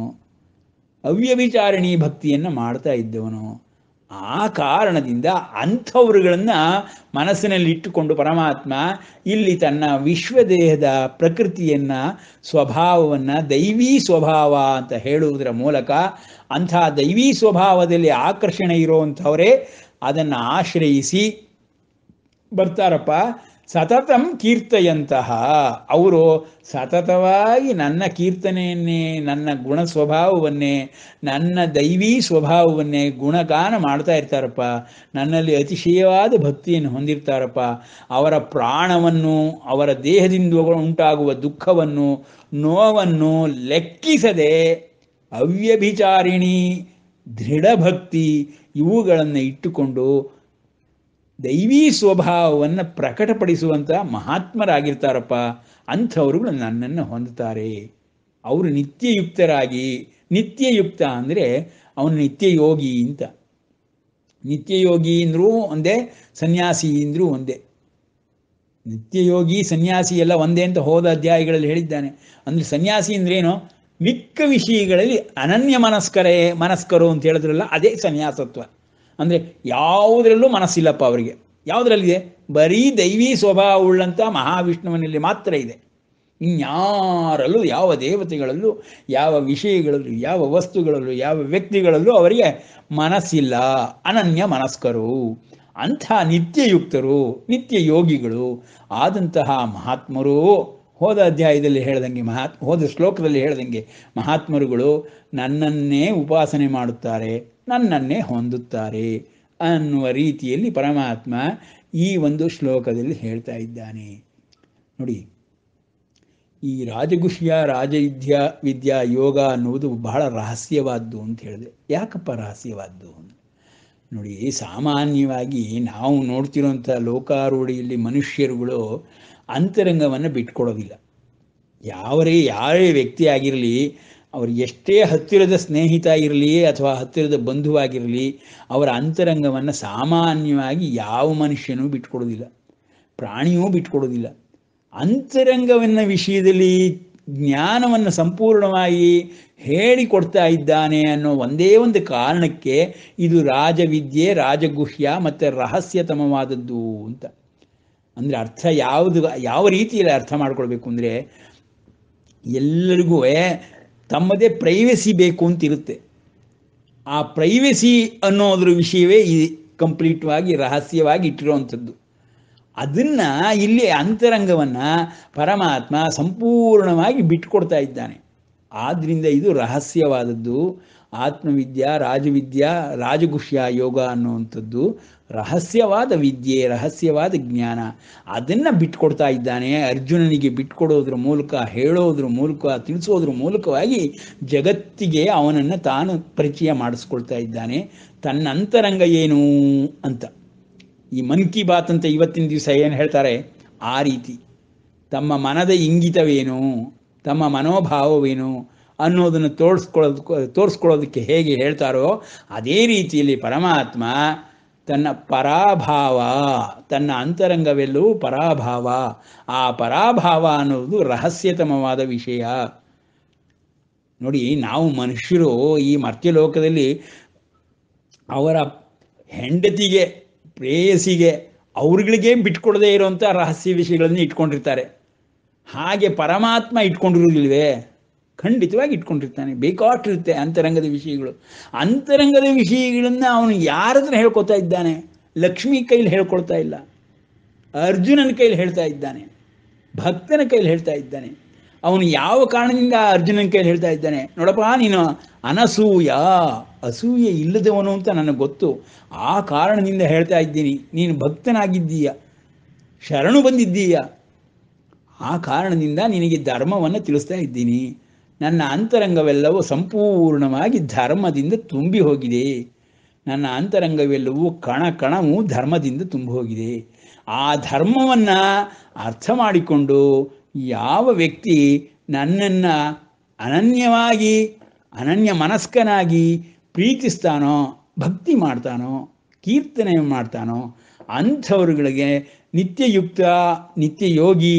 ಅವ್ಯವಿಚಾರಣಿ ಭಕ್ತಿಯನ್ನು ಮಾಡ್ತಾ ಇದ್ದವನು ಆ ಕಾರಣದಿಂದ ಅಂಥವ್ರುಗಳನ್ನು ಮನಸ್ಸಿನಲ್ಲಿಟ್ಟುಕೊಂಡು ಪರಮಾತ್ಮ ಇಲ್ಲಿ ತನ್ನ ವಿಶ್ವದೇಹದ ಪ್ರಕೃತಿಯನ್ನು ಸ್ವಭಾವವನ್ನು ದೈವೀ ಸ್ವಭಾವ ಅಂತ ಹೇಳುವುದರ ಮೂಲಕ ಅಂಥ ದೈವಿ ಸ್ವಭಾವದಲ್ಲಿ ಆಕರ್ಷಣೆ ಇರುವಂಥವರೇ ಅದನ್ನು ಆಶ್ರಯಿಸಿ ಬರ್ತಾರಪ್ಪ ಸತತಂ ಕೀರ್ತೆಯಂತಹ ಅವರು ಸತತವಾಗಿ ನನ್ನ ಕೀರ್ತನೆಯನ್ನೇ ನನ್ನ ಗುಣ ಸ್ವಭಾವವನ್ನೇ ನನ್ನ ದೈವೀ ಸ್ವಭಾವವನ್ನೇ ಗುಣಗಾನ ಮಾಡ್ತಾ ಇರ್ತಾರಪ್ಪ ನನ್ನಲ್ಲಿ ಅತಿಶಯವಾದ ಭಕ್ತಿಯನ್ನು ಹೊಂದಿರ್ತಾರಪ್ಪ ಅವರ ಪ್ರಾಣವನ್ನು ಅವರ ದೇಹದಿಂದ ಉಂಟಾಗುವ ದುಃಖವನ್ನು ನೋವನ್ನು ಲೆಕ್ಕಿಸದೆ ಅವ್ಯಭಿಚಾರಿಣಿ ದೃಢಭಕ್ತಿ ಇವುಗಳನ್ನು ಇಟ್ಟುಕೊಂಡು ದೈವೀ ಸ್ವಭಾವವನ್ನು ಪ್ರಕಟಪಡಿಸುವಂಥ ಮಹಾತ್ಮರಾಗಿರ್ತಾರಪ್ಪ ಅಂಥವರುಗಳು ನನ್ನನ್ನು ಹೊಂದುತ್ತಾರೆ ಅವರು ನಿತ್ಯಯುಕ್ತರಾಗಿ ನಿತ್ಯಯುಕ್ತ ಅಂದರೆ ಅವನು ನಿತ್ಯಯೋಗಿ ಅಂತ ನಿತ್ಯಯೋಗಿ ಅಂದರೂ ಒಂದೇ ಸನ್ಯಾಸಿ ಅಂದರೂ ಒಂದೇ ನಿತ್ಯಯೋಗಿ ಸನ್ಯಾಸಿ ಎಲ್ಲ ಒಂದೇ ಅಂತ ಹೋದ ಅಧ್ಯಾಯಗಳಲ್ಲಿ ಹೇಳಿದ್ದಾನೆ ಅಂದರೆ ಸನ್ಯಾಸಿ ಅಂದ್ರೇನು ಮಿಕ್ಕ ವಿಷಯಗಳಲ್ಲಿ ಅನನ್ಯ ಮನಸ್ಕರೇ ಮನಸ್ಕರು ಅಂತ ಹೇಳಿದ್ರಲ್ಲ ಅದೇ ಸನ್ಯಾಸತ್ವ ಅಂದರೆ ಯಾವುದರಲ್ಲೂ ಮನಸ್ಸಿಲ್ಲಪ್ಪ ಅವರಿಗೆ ಯಾವುದರಲ್ಲಿದೆ ಬರೀ ದೈವಿ ಸ್ವಭಾವ ಉಳ್ಳಂಥ ಮಹಾವಿಷ್ಣುವಿನಲ್ಲಿ ಮಾತ್ರ ಇದೆ ಇನ್ಯಾರಲ್ಲೂ ಯಾವ ದೇವತೆಗಳಲ್ಲೂ ಯಾವ ವಿಷಯಗಳಲ್ಲೂ ಯಾವ ವಸ್ತುಗಳಲ್ಲೂ ಯಾವ ವ್ಯಕ್ತಿಗಳಲ್ಲೂ ಅವರಿಗೆ ಮನಸ್ಸಿಲ್ಲ ಅನನ್ಯ ಮನಸ್ಕರು ಅಂಥ ನಿತ್ಯಯುಕ್ತರು ನಿತ್ಯ ಯೋಗಿಗಳು ಆದಂತಹ ಮಹಾತ್ಮರು ಹೋದ ಅಧ್ಯಾಯದಲ್ಲಿ ಹೇಳ್ದಂಗೆ ಮಹಾತ್ ಹೋದ ಶ್ಲೋಕದಲ್ಲಿ ಹೇಳ್ದಂಗೆ ಮಹಾತ್ಮರುಗಳು ನನ್ನನ್ನೇ ಉಪಾಸನೆ ಮಾಡುತ್ತಾರೆ ನನ್ನನ್ನೇ ಹೊಂದುತ್ತಾರೆ ಅನ್ನುವ ರೀತಿಯಲ್ಲಿ ಪರಮಾತ್ಮ ಈ ಒಂದು ಶ್ಲೋಕದಲ್ಲಿ ಹೇಳ್ತಾ ಇದ್ದಾನೆ ನೋಡಿ ಈ ರಾಜಗುಷ್ಯ ರಾಜ ವಿದ್ಯಾ ಯೋಗ ಅನ್ನುವುದು ಬಹಳ ರಹಸ್ಯವಾದ್ದು ಅಂತ ಹೇಳಿದೆ ಯಾಕಪ್ಪ ರಹಸ್ಯವಾದ್ದು ನೋಡಿ ಸಾಮಾನ್ಯವಾಗಿ ನಾವು ನೋಡ್ತಿರುವಂಥ ಲೋಕಾರೂಢಿಯಲ್ಲಿ ಮನುಷ್ಯರುಗಳು ಅಂತರಂಗವನ್ನು ಬಿಟ್ಕೊಡೋದಿಲ್ಲ ಯಾವರೇ ಯಾರೇ ವ್ಯಕ್ತಿ ಆಗಿರಲಿ ಅವರು ಎಷ್ಟೇ ಹತ್ತಿರದ ಸ್ನೇಹಿತ ಇರಲಿ ಅಥವಾ ಹತ್ತಿರದ ಬಂಧುವಾಗಿರಲಿ ಅವರ ಅಂತರಂಗವನ್ನು ಸಾಮಾನ್ಯವಾಗಿ ಯಾವ ಮನುಷ್ಯನೂ ಬಿಟ್ಕೊಡೋದಿಲ್ಲ ಪ್ರಾಣಿಯೂ ಬಿಟ್ಕೊಡೋದಿಲ್ಲ ಅಂತರಂಗವನ್ನ ವಿಷಯದಲ್ಲಿ ಜ್ಞಾನವನ್ನು ಸಂಪೂರ್ಣವಾಗಿ ಹೇಳಿಕೊಡ್ತಾ ಇದ್ದಾನೆ ಅನ್ನೋ ಒಂದೇ ಒಂದು ಕಾರಣಕ್ಕೆ ಇದು ರಾಜವಿದ್ಯೆ ರಾಜಗುಹ್ಯ ಮತ್ತು ರಹಸ್ಯತಮವಾದದ್ದು ಅಂತ ಅಂದರೆ ಅರ್ಥ ಯಾವುದು ಯಾವ ರೀತಿಯಲ್ಲಿ ಅರ್ಥ ಮಾಡ್ಕೊಳ್ಬೇಕು ಅಂದರೆ ಎಲ್ಲರಿಗೂ ತಮ್ಮದೇ ಪ್ರೈವಸಿ ಬೇಕು ಅಂತಿರುತ್ತೆ ಆ ಪ್ರೈವಸಿ ಅನ್ನೋದ್ರ ವಿಷಯವೇ ಈ ಕಂಪ್ಲೀಟ್ವಾಗಿ ರಹಸ್ಯವಾಗಿ ಇಟ್ಟಿರುವಂಥದ್ದು ಅದನ್ನು ಇಲ್ಲಿ ಅಂತರಂಗವನ್ನು ಪರಮಾತ್ಮ ಸಂಪೂರ್ಣವಾಗಿ ಬಿಟ್ಕೊಡ್ತಾ ಇದ್ದಾನೆ ಆದ್ದರಿಂದ ಇದು ರಹಸ್ಯವಾದದ್ದು ಆತ್ಮವಿದ್ಯಾ ರಾಜವಿದ್ಯಾ ರಾಜಗುಷ್ಯ ಯೋಗ ಅನ್ನುವಂಥದ್ದು ರಹಸ್ಯವಾದ ವಿದ್ಯೆ ರಹಸ್ಯವಾದ ಜ್ಞಾನ ಅದನ್ನು ಬಿಟ್ಕೊಡ್ತಾ ಇದ್ದಾನೆ ಅರ್ಜುನನಿಗೆ ಬಿಟ್ಕೊಡೋದ್ರ ಮೂಲಕ ಹೇಳೋದ್ರ ಮೂಲಕ ತಿಳಿಸೋದ್ರ ಮೂಲಕವಾಗಿ ಜಗತ್ತಿಗೆ ಅವನನ್ನು ತಾನು ಪರಿಚಯ ಮಾಡಿಸ್ಕೊಳ್ತಾ ಇದ್ದಾನೆ ತನ್ನ ಅಂತರಂಗ ಏನು ಅಂತ ಈ ಮನ್ ಕಿ ಬಾತ್ ಅಂತ ಇವತ್ತಿನ ದಿವಸ ಏನು ಹೇಳ್ತಾರೆ ಆ ರೀತಿ ತಮ್ಮ ಮನದ ಇಂಗಿತವೇನು ತಮ್ಮ ಮನೋಭಾವವೇನು ಅನ್ನೋದನ್ನು ತೋರಿಸ್ಕೊಳ್ಳೋದಕ್ಕೆ ತೋರಿಸ್ಕೊಳ್ಳೋದಕ್ಕೆ ಹೇಗೆ ಹೇಳ್ತಾರೋ ಅದೇ ರೀತಿಯಲ್ಲಿ ಪರಮಾತ್ಮ ತನ್ನ ಪರಾಭಾವ ತನ್ನ ಅಂತರಂಗವೆಲ್ಲವೂ ಪರಾಭಾವ ಆ ಪರಾಭಾವ ಅನ್ನೋದು ರಹಸ್ಯತಮವಾದ ವಿಷಯ ನೋಡಿ ನಾವು ಮನುಷ್ಯರು ಈ ಮರ್ತ್ಯಲೋಕದಲ್ಲಿ ಅವರ ಹೆಂಡತಿಗೆ ಪ್ರೇಯಸಿಗೆ ಅವ್ರಗಳಿಗೆ ಬಿಟ್ಕೊಡದೇ ಇರುವಂಥ ರಹಸ್ಯ ವಿಷಯಗಳನ್ನು ಇಟ್ಕೊಂಡಿರ್ತಾರೆ ಹಾಗೆ ಪರಮಾತ್ಮ ಇಟ್ಕೊಂಡಿರೋದಿಲ್ವೇ ಖಂಡಿತವಾಗಿ ಇಟ್ಕೊಂಡಿರ್ತಾನೆ ಬೇಕಾಟಿರುತ್ತೆ ಅಂತರಂಗದ ವಿಷಯಗಳು ಅಂತರಂಗದ ವಿಷಯಗಳನ್ನು ಅವನು ಯಾರತ್ರ ಹೇಳ್ಕೊತಾ ಇದ್ದಾನೆ ಲಕ್ಷ್ಮಿ ಕೈಲಿ ಹೇಳ್ಕೊಳ್ತಾ ಇಲ್ಲ ಅರ್ಜುನನ ಕೈಲಿ ಹೇಳ್ತಾ ಇದ್ದಾನೆ ಭಕ್ತನ ಕೈಲಿ ಹೇಳ್ತಾ ಇದ್ದಾನೆ ಅವನು ಯಾವ ಕಾರಣದಿಂದ ಅರ್ಜುನನ ಕೈಲಿ ಹೇಳ್ತಾ ಇದ್ದಾನೆ ನೋಡಪ್ಪ ನೀನು ಅನಸೂಯ ಅಸೂಯ ಇಲ್ಲದವನು ಅಂತ ನನಗೆ ಗೊತ್ತು ಆ ಕಾರಣದಿಂದ ಹೇಳ್ತಾ ಇದ್ದೀನಿ ನೀನು ಭಕ್ತನಾಗಿದ್ದೀಯ ಶರಣು ಬಂದಿದ್ದೀಯ ಆ ಕಾರಣದಿಂದ ನಿನಗೆ ಧರ್ಮವನ್ನು ತಿಳಿಸ್ತಾ ಇದ್ದೀನಿ ನನ್ನ ಅಂತರಂಗವೆಲ್ಲವೂ ಸಂಪೂರ್ಣವಾಗಿ ಧರ್ಮದಿಂದ ತುಂಬಿ ಹೋಗಿದೆ ನನ್ನ ಅಂತರಂಗವೆಲ್ಲವೂ ಕಣ ಕಣವು ಧರ್ಮದಿಂದ ತುಂಬಿ ಹೋಗಿದೆ ಆ ಧರ್ಮವನ್ನು ಅರ್ಥ ಮಾಡಿಕೊಂಡು ಯಾವ ವ್ಯಕ್ತಿ ನನ್ನನ್ನು ಅನನ್ಯವಾಗಿ ಅನನ್ಯ ಮನಸ್ಕನಾಗಿ ಪ್ರೀತಿಸ್ತಾನೋ ಭಕ್ತಿ ಮಾಡ್ತಾನೋ ಕೀರ್ತನೆ ಮಾಡ್ತಾನೋ ಅಂಥವರುಗಳಿಗೆ ನಿತ್ಯಯುಕ್ತ ನಿತ್ಯಯೋಗಿ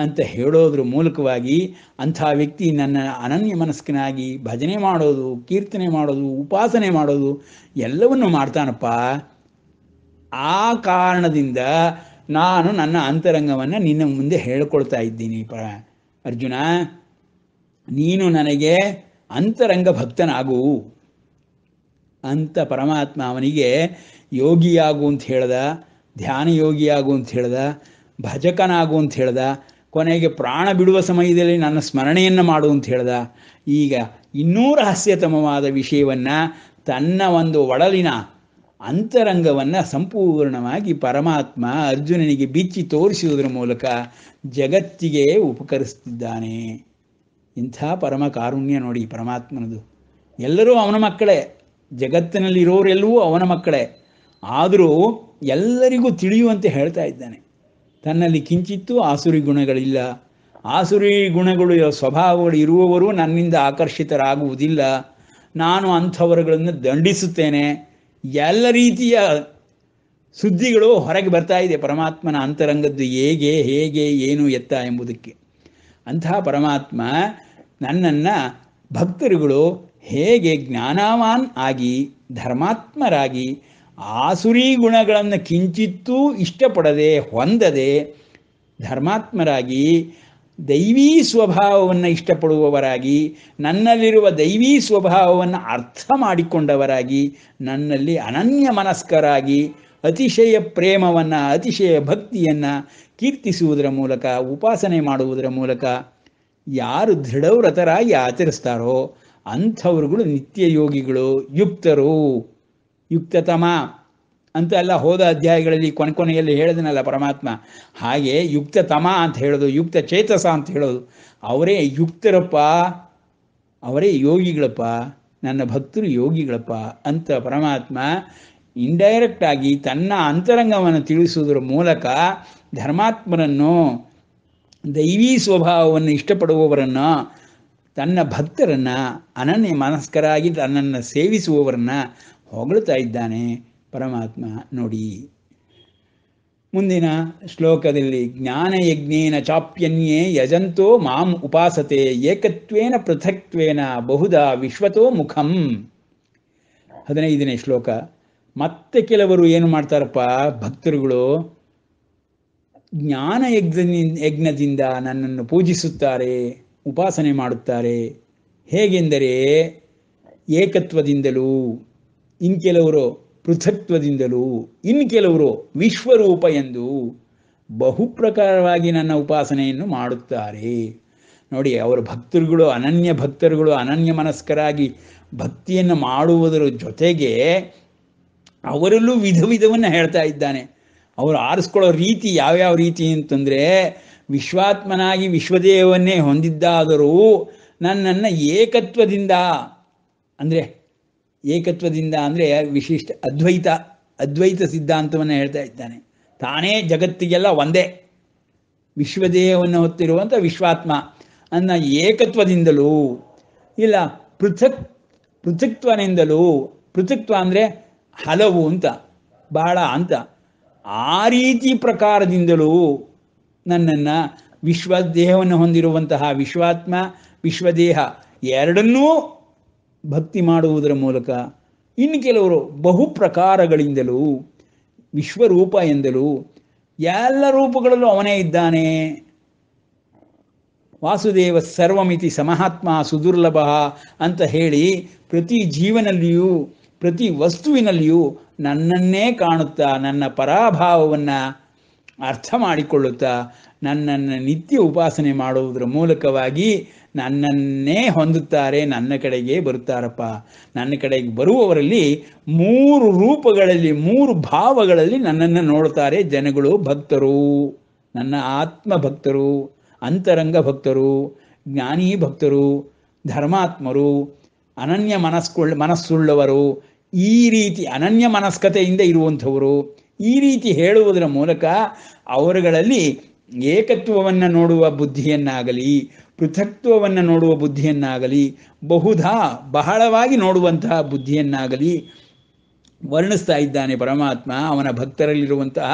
ಅಂತ ಹೇಳೋದ್ರ ಮೂಲಕವಾಗಿ ಅಂಥ ವ್ಯಕ್ತಿ ನನ್ನ ಅನನ್ಯ ಮನಸ್ಕನಾಗಿ ಭಜನೆ ಮಾಡೋದು ಕೀರ್ತನೆ ಮಾಡೋದು ಉಪಾಸನೆ ಮಾಡೋದು ಎಲ್ಲವನ್ನು ಮಾಡ್ತಾನಪ್ಪ ಆ ಕಾರಣದಿಂದ ನಾನು ನನ್ನ ಅಂತರಂಗವನ್ನು ನಿನ್ನ ಮುಂದೆ ಹೇಳ್ಕೊಳ್ತಾ ಇದ್ದೀನಿ ಪ ಅರ್ಜುನ ನೀನು ನನಗೆ ಅಂತರಂಗ ಭಕ್ತನಾಗು ಅಂತ ಪರಮಾತ್ಮ ಅವನಿಗೆ ಯೋಗಿಯಾಗು ಅಂತ ಹೇಳ್ದ ಧ್ಯಾನ ಯೋಗಿಯಾಗು ಅಂತ ಹೇಳ್ದ ಭಜಕನಾಗು ಅಂತ ಹೇಳ್ದ ಕೊನೆಗೆ ಪ್ರಾಣ ಬಿಡುವ ಸಮಯದಲ್ಲಿ ನನ್ನ ಸ್ಮರಣೆಯನ್ನು ಮಾಡು ಅಂತ ಹೇಳ್ದ ಈಗ ಇನ್ನೂ ರಹಸ್ಯತಮವಾದ ವಿಷಯವನ್ನು ತನ್ನ ಒಂದು ಒಡಲಿನ ಅಂತರಂಗವನ್ನು ಸಂಪೂರ್ಣವಾಗಿ ಪರಮಾತ್ಮ ಅರ್ಜುನನಿಗೆ ಬಿಚ್ಚಿ ತೋರಿಸುವುದರ ಮೂಲಕ ಜಗತ್ತಿಗೆ ಉಪಕರಿಸ್ತಿದ್ದಾನೆ ಇಂಥ ಪರಮ ಕಾರುಣ್ಯ ನೋಡಿ ಪರಮಾತ್ಮನದು ಎಲ್ಲರೂ ಅವನ ಮಕ್ಕಳೇ ಜಗತ್ತಿನಲ್ಲಿರೋರೆಲ್ಲವೂ ಅವನ ಮಕ್ಕಳೇ ಆದರೂ ಎಲ್ಲರಿಗೂ ತಿಳಿಯುವಂತೆ ಹೇಳ್ತಾ ಇದ್ದಾನೆ ತನ್ನಲ್ಲಿ ಕಿಂಚಿತ್ತೂ ಆಸುರಿ ಗುಣಗಳಿಲ್ಲ ಆಸುರಿ ಗುಣಗಳು ಸ್ವಭಾವಗಳು ಇರುವವರು ನನ್ನಿಂದ ಆಕರ್ಷಿತರಾಗುವುದಿಲ್ಲ ನಾನು ಅಂಥವರುಗಳನ್ನು ದಂಡಿಸುತ್ತೇನೆ ಎಲ್ಲ ರೀತಿಯ ಸುದ್ದಿಗಳು ಹೊರಗೆ ಬರ್ತಾ ಇದೆ ಪರಮಾತ್ಮನ ಅಂತರಂಗದ್ದು ಹೇಗೆ ಹೇಗೆ ಏನು ಎತ್ತ ಎಂಬುದಕ್ಕೆ ಅಂತಹ ಪರಮಾತ್ಮ ನನ್ನನ್ನು ಭಕ್ತರುಗಳು ಹೇಗೆ ಜ್ಞಾನವಾನ್ ಆಗಿ ಧರ್ಮಾತ್ಮರಾಗಿ ಆಸುರಿ ಗುಣಗಳನ್ನು ಕಿಂಚಿತ್ತೂ ಇಷ್ಟಪಡದೆ ಹೊಂದದೆ ಧರ್ಮಾತ್ಮರಾಗಿ ದೈವೀ ಸ್ವಭಾವವನ್ನು ಇಷ್ಟಪಡುವವರಾಗಿ ನನ್ನಲ್ಲಿರುವ ದೈವೀ ಸ್ವಭಾವವನ್ನು ಅರ್ಥ ಮಾಡಿಕೊಂಡವರಾಗಿ ನನ್ನಲ್ಲಿ ಅನನ್ಯ ಮನಸ್ಕರಾಗಿ ಅತಿಶಯ ಪ್ರೇಮವನ್ನು ಅತಿಶಯ ಭಕ್ತಿಯನ್ನು ಕೀರ್ತಿಸುವುದರ ಮೂಲಕ ಉಪಾಸನೆ ಮಾಡುವುದರ ಮೂಲಕ ಯಾರು ದೃಢವ್ರತರಾಗಿ ಆಚರಿಸ್ತಾರೋ ಅಂಥವ್ರುಗಳು ನಿತ್ಯ ಯೋಗಿಗಳು ಯುಕ್ತರು ಯುಕ್ತತಮ ಅಂತ ಎಲ್ಲ ಹೋದ ಅಧ್ಯಾಯಗಳಲ್ಲಿ ಕೊನೆಯಲ್ಲಿ ಹೇಳಿದನಲ್ಲ ಪರಮಾತ್ಮ ಹಾಗೆ ಯುಕ್ತ ಅಂತ ಹೇಳೋದು ಯುಕ್ತ ಚೇತಸ ಅಂತ ಹೇಳೋದು ಅವರೇ ಯುಕ್ತರಪ್ಪ ಅವರೇ ಯೋಗಿಗಳಪ್ಪ ನನ್ನ ಭಕ್ತರು ಯೋಗಿಗಳಪ್ಪ ಅಂತ ಪರಮಾತ್ಮ ಇಂಡೈರೆಕ್ಟ್ ಆಗಿ ತನ್ನ ಅಂತರಂಗವನ್ನು ತಿಳಿಸುವುದರ ಮೂಲಕ ಧರ್ಮಾತ್ಮರನ್ನು ದೈವೀ ಸ್ವಭಾವವನ್ನು ಇಷ್ಟಪಡುವವರನ್ನು ತನ್ನ ಭಕ್ತರನ್ನು ಅನನ್ಯ ಮನಸ್ಕರಾಗಿ ತನ್ನನ್ನು ಸೇವಿಸುವವರನ್ನು ಹೊಗಳುತ್ತಾ ಇದ್ದಾನೆ ಪರಮಾತ್ಮ ನೋಡಿ ಮುಂದಿನ ಶ್ಲೋಕದಲ್ಲಿ ಜ್ಞಾನ ಯಜ್ಞೇನ ಚಾಪ್ಯನ್ಯೇ ಯಜಂತೋ ಮಾಂ ಉಪಾಸತೆ ಏಕತ್ವೇನ ಪೃಥಕ್ವೇನ ಬಹುದ ವಿಶ್ವತೋ ಮುಖಂ ಹದಿನೈದನೇ ಶ್ಲೋಕ ಮತ್ತೆ ಕೆಲವರು ಏನು ಮಾಡ್ತಾರಪ್ಪ ಭಕ್ತರುಗಳು ಜ್ಞಾನ ಯಜ್ಞ ಯಜ್ಞದಿಂದ ನನ್ನನ್ನು ಪೂಜಿಸುತ್ತಾರೆ ಉಪಾಸನೆ ಮಾಡುತ್ತಾರೆ ಹೇಗೆಂದರೆ ಏಕತ್ವದಿಂದಲೂ ಇನ್ ಕೆಲವರು ಪೃಥಕ್ತ್ವದಿಂದಲೂ ಇನ್ ಕೆಲವರು ವಿಶ್ವರೂಪ ಎಂದು ಬಹು ಪ್ರಕಾರವಾಗಿ ನನ್ನ ಉಪಾಸನೆಯನ್ನು ಮಾಡುತ್ತಾರೆ ನೋಡಿ ಅವರು ಭಕ್ತರುಗಳು ಅನನ್ಯ ಭಕ್ತರುಗಳು ಅನನ್ಯ ಮನಸ್ಕರಾಗಿ ಭಕ್ತಿಯನ್ನು ಮಾಡುವುದರ ಜೊತೆಗೆ ಅವರಲ್ಲೂ ವಿಧ ವಿಧವನ್ನು ಹೇಳ್ತಾ ಇದ್ದಾನೆ ಅವರು ಆರಿಸ್ಕೊಳ್ಳೋ ರೀತಿ ಯಾವ್ಯಾವ ರೀತಿ ಅಂತಂದರೆ ವಿಶ್ವಾತ್ಮನಾಗಿ ವಿಶ್ವದೇವನ್ನೇ ಹೊಂದಿದ್ದಾದರೂ ನನ್ನನ್ನು ಏಕತ್ವದಿಂದ ಅಂದರೆ ಏಕತ್ವದಿಂದ ಅಂದರೆ ವಿಶಿಷ್ಟ ಅದ್ವೈತ ಅದ್ವೈತ ಸಿದ್ಧಾಂತವನ್ನು ಹೇಳ್ತಾ ಇದ್ದಾನೆ ತಾನೇ ಜಗತ್ತಿಗೆಲ್ಲ ಒಂದೇ ವಿಶ್ವದೇಹವನ್ನು ಹೊತ್ತಿರುವಂಥ ವಿಶ್ವಾತ್ಮ ಅನ್ನ ಏಕತ್ವದಿಂದಲೂ ಇಲ್ಲ ಪೃಥಕ್ ಪೃಥಕ್ತ್ವನಿಂದಲೂ ಪೃಥಕ್ತ್ವ ಅಂದರೆ ಹಲವು ಅಂತ ಬಹಳ ಅಂತ ಆ ರೀತಿ ಪ್ರಕಾರದಿಂದಲೂ ನನ್ನನ್ನು ವಿಶ್ವದೇಹವನ್ನು ಹೊಂದಿರುವಂತಹ ವಿಶ್ವಾತ್ಮ ವಿಶ್ವದೇಹ ಎರಡನ್ನೂ ಭಕ್ತಿ ಮಾಡುವುದರ ಮೂಲಕ ಇನ್ನು ಕೆಲವರು ಬಹು ಪ್ರಕಾರಗಳಿಂದಲೂ ವಿಶ್ವರೂಪ ಎಂದಲೂ ಎಲ್ಲ ರೂಪಗಳಲ್ಲೂ ಅವನೇ ಇದ್ದಾನೆ ವಾಸುದೇವ ಸರ್ವಮಿತಿ ಸಮಹಾತ್ಮ ಸುದುರ್ಲಭ ಅಂತ ಹೇಳಿ ಪ್ರತಿ ಜೀವನಲ್ಲಿಯೂ ಪ್ರತಿ ವಸ್ತುವಿನಲ್ಲಿಯೂ ನನ್ನನ್ನೇ ಕಾಣುತ್ತಾ ನನ್ನ ಪರಾಭಾವವನ್ನು ಅರ್ಥ ಮಾಡಿಕೊಳ್ಳುತ್ತಾ ನನ್ನನ್ನು ನಿತ್ಯ ಉಪಾಸನೆ ಮಾಡುವುದರ ಮೂಲಕವಾಗಿ ನನ್ನನ್ನೇ ಹೊಂದುತ್ತಾರೆ ನನ್ನ ಕಡೆಗೆ ಬರುತ್ತಾರಪ್ಪ ನನ್ನ ಕಡೆಗೆ ಬರುವವರಲ್ಲಿ ಮೂರು ರೂಪಗಳಲ್ಲಿ ಮೂರು ಭಾವಗಳಲ್ಲಿ ನನ್ನನ್ನು ನೋಡುತ್ತಾರೆ ಜನಗಳು ಭಕ್ತರು ನನ್ನ ಆತ್ಮ ಭಕ್ತರು ಅಂತರಂಗ ಭಕ್ತರು ಜ್ಞಾನೀ ಭಕ್ತರು ಧರ್ಮಾತ್ಮರು ಅನನ್ಯ ಮನಸ್ಕೊಳ್ಳ ಮನಸ್ಸುಳ್ಳವರು ಈ ರೀತಿ ಅನನ್ಯ ಮನಸ್ಕತೆಯಿಂದ ಇರುವಂಥವರು ಈ ರೀತಿ ಹೇಳುವುದರ ಮೂಲಕ ಅವರುಗಳಲ್ಲಿ ಏಕತ್ವವನ್ನು ನೋಡುವ ಬುದ್ಧಿಯನ್ನಾಗಲಿ ಪೃಥಕ್ತ್ವವನ್ನು ನೋಡುವ ಬುದ್ಧಿಯನ್ನಾಗಲಿ ಬಹುಧಾ ಬಹಳವಾಗಿ ನೋಡುವಂತಹ ಬುದ್ಧಿಯನ್ನಾಗಲಿ ವರ್ಣಿಸ್ತಾ ಇದ್ದಾನೆ ಪರಮಾತ್ಮ ಅವನ ಭಕ್ತರಲ್ಲಿರುವಂತಹ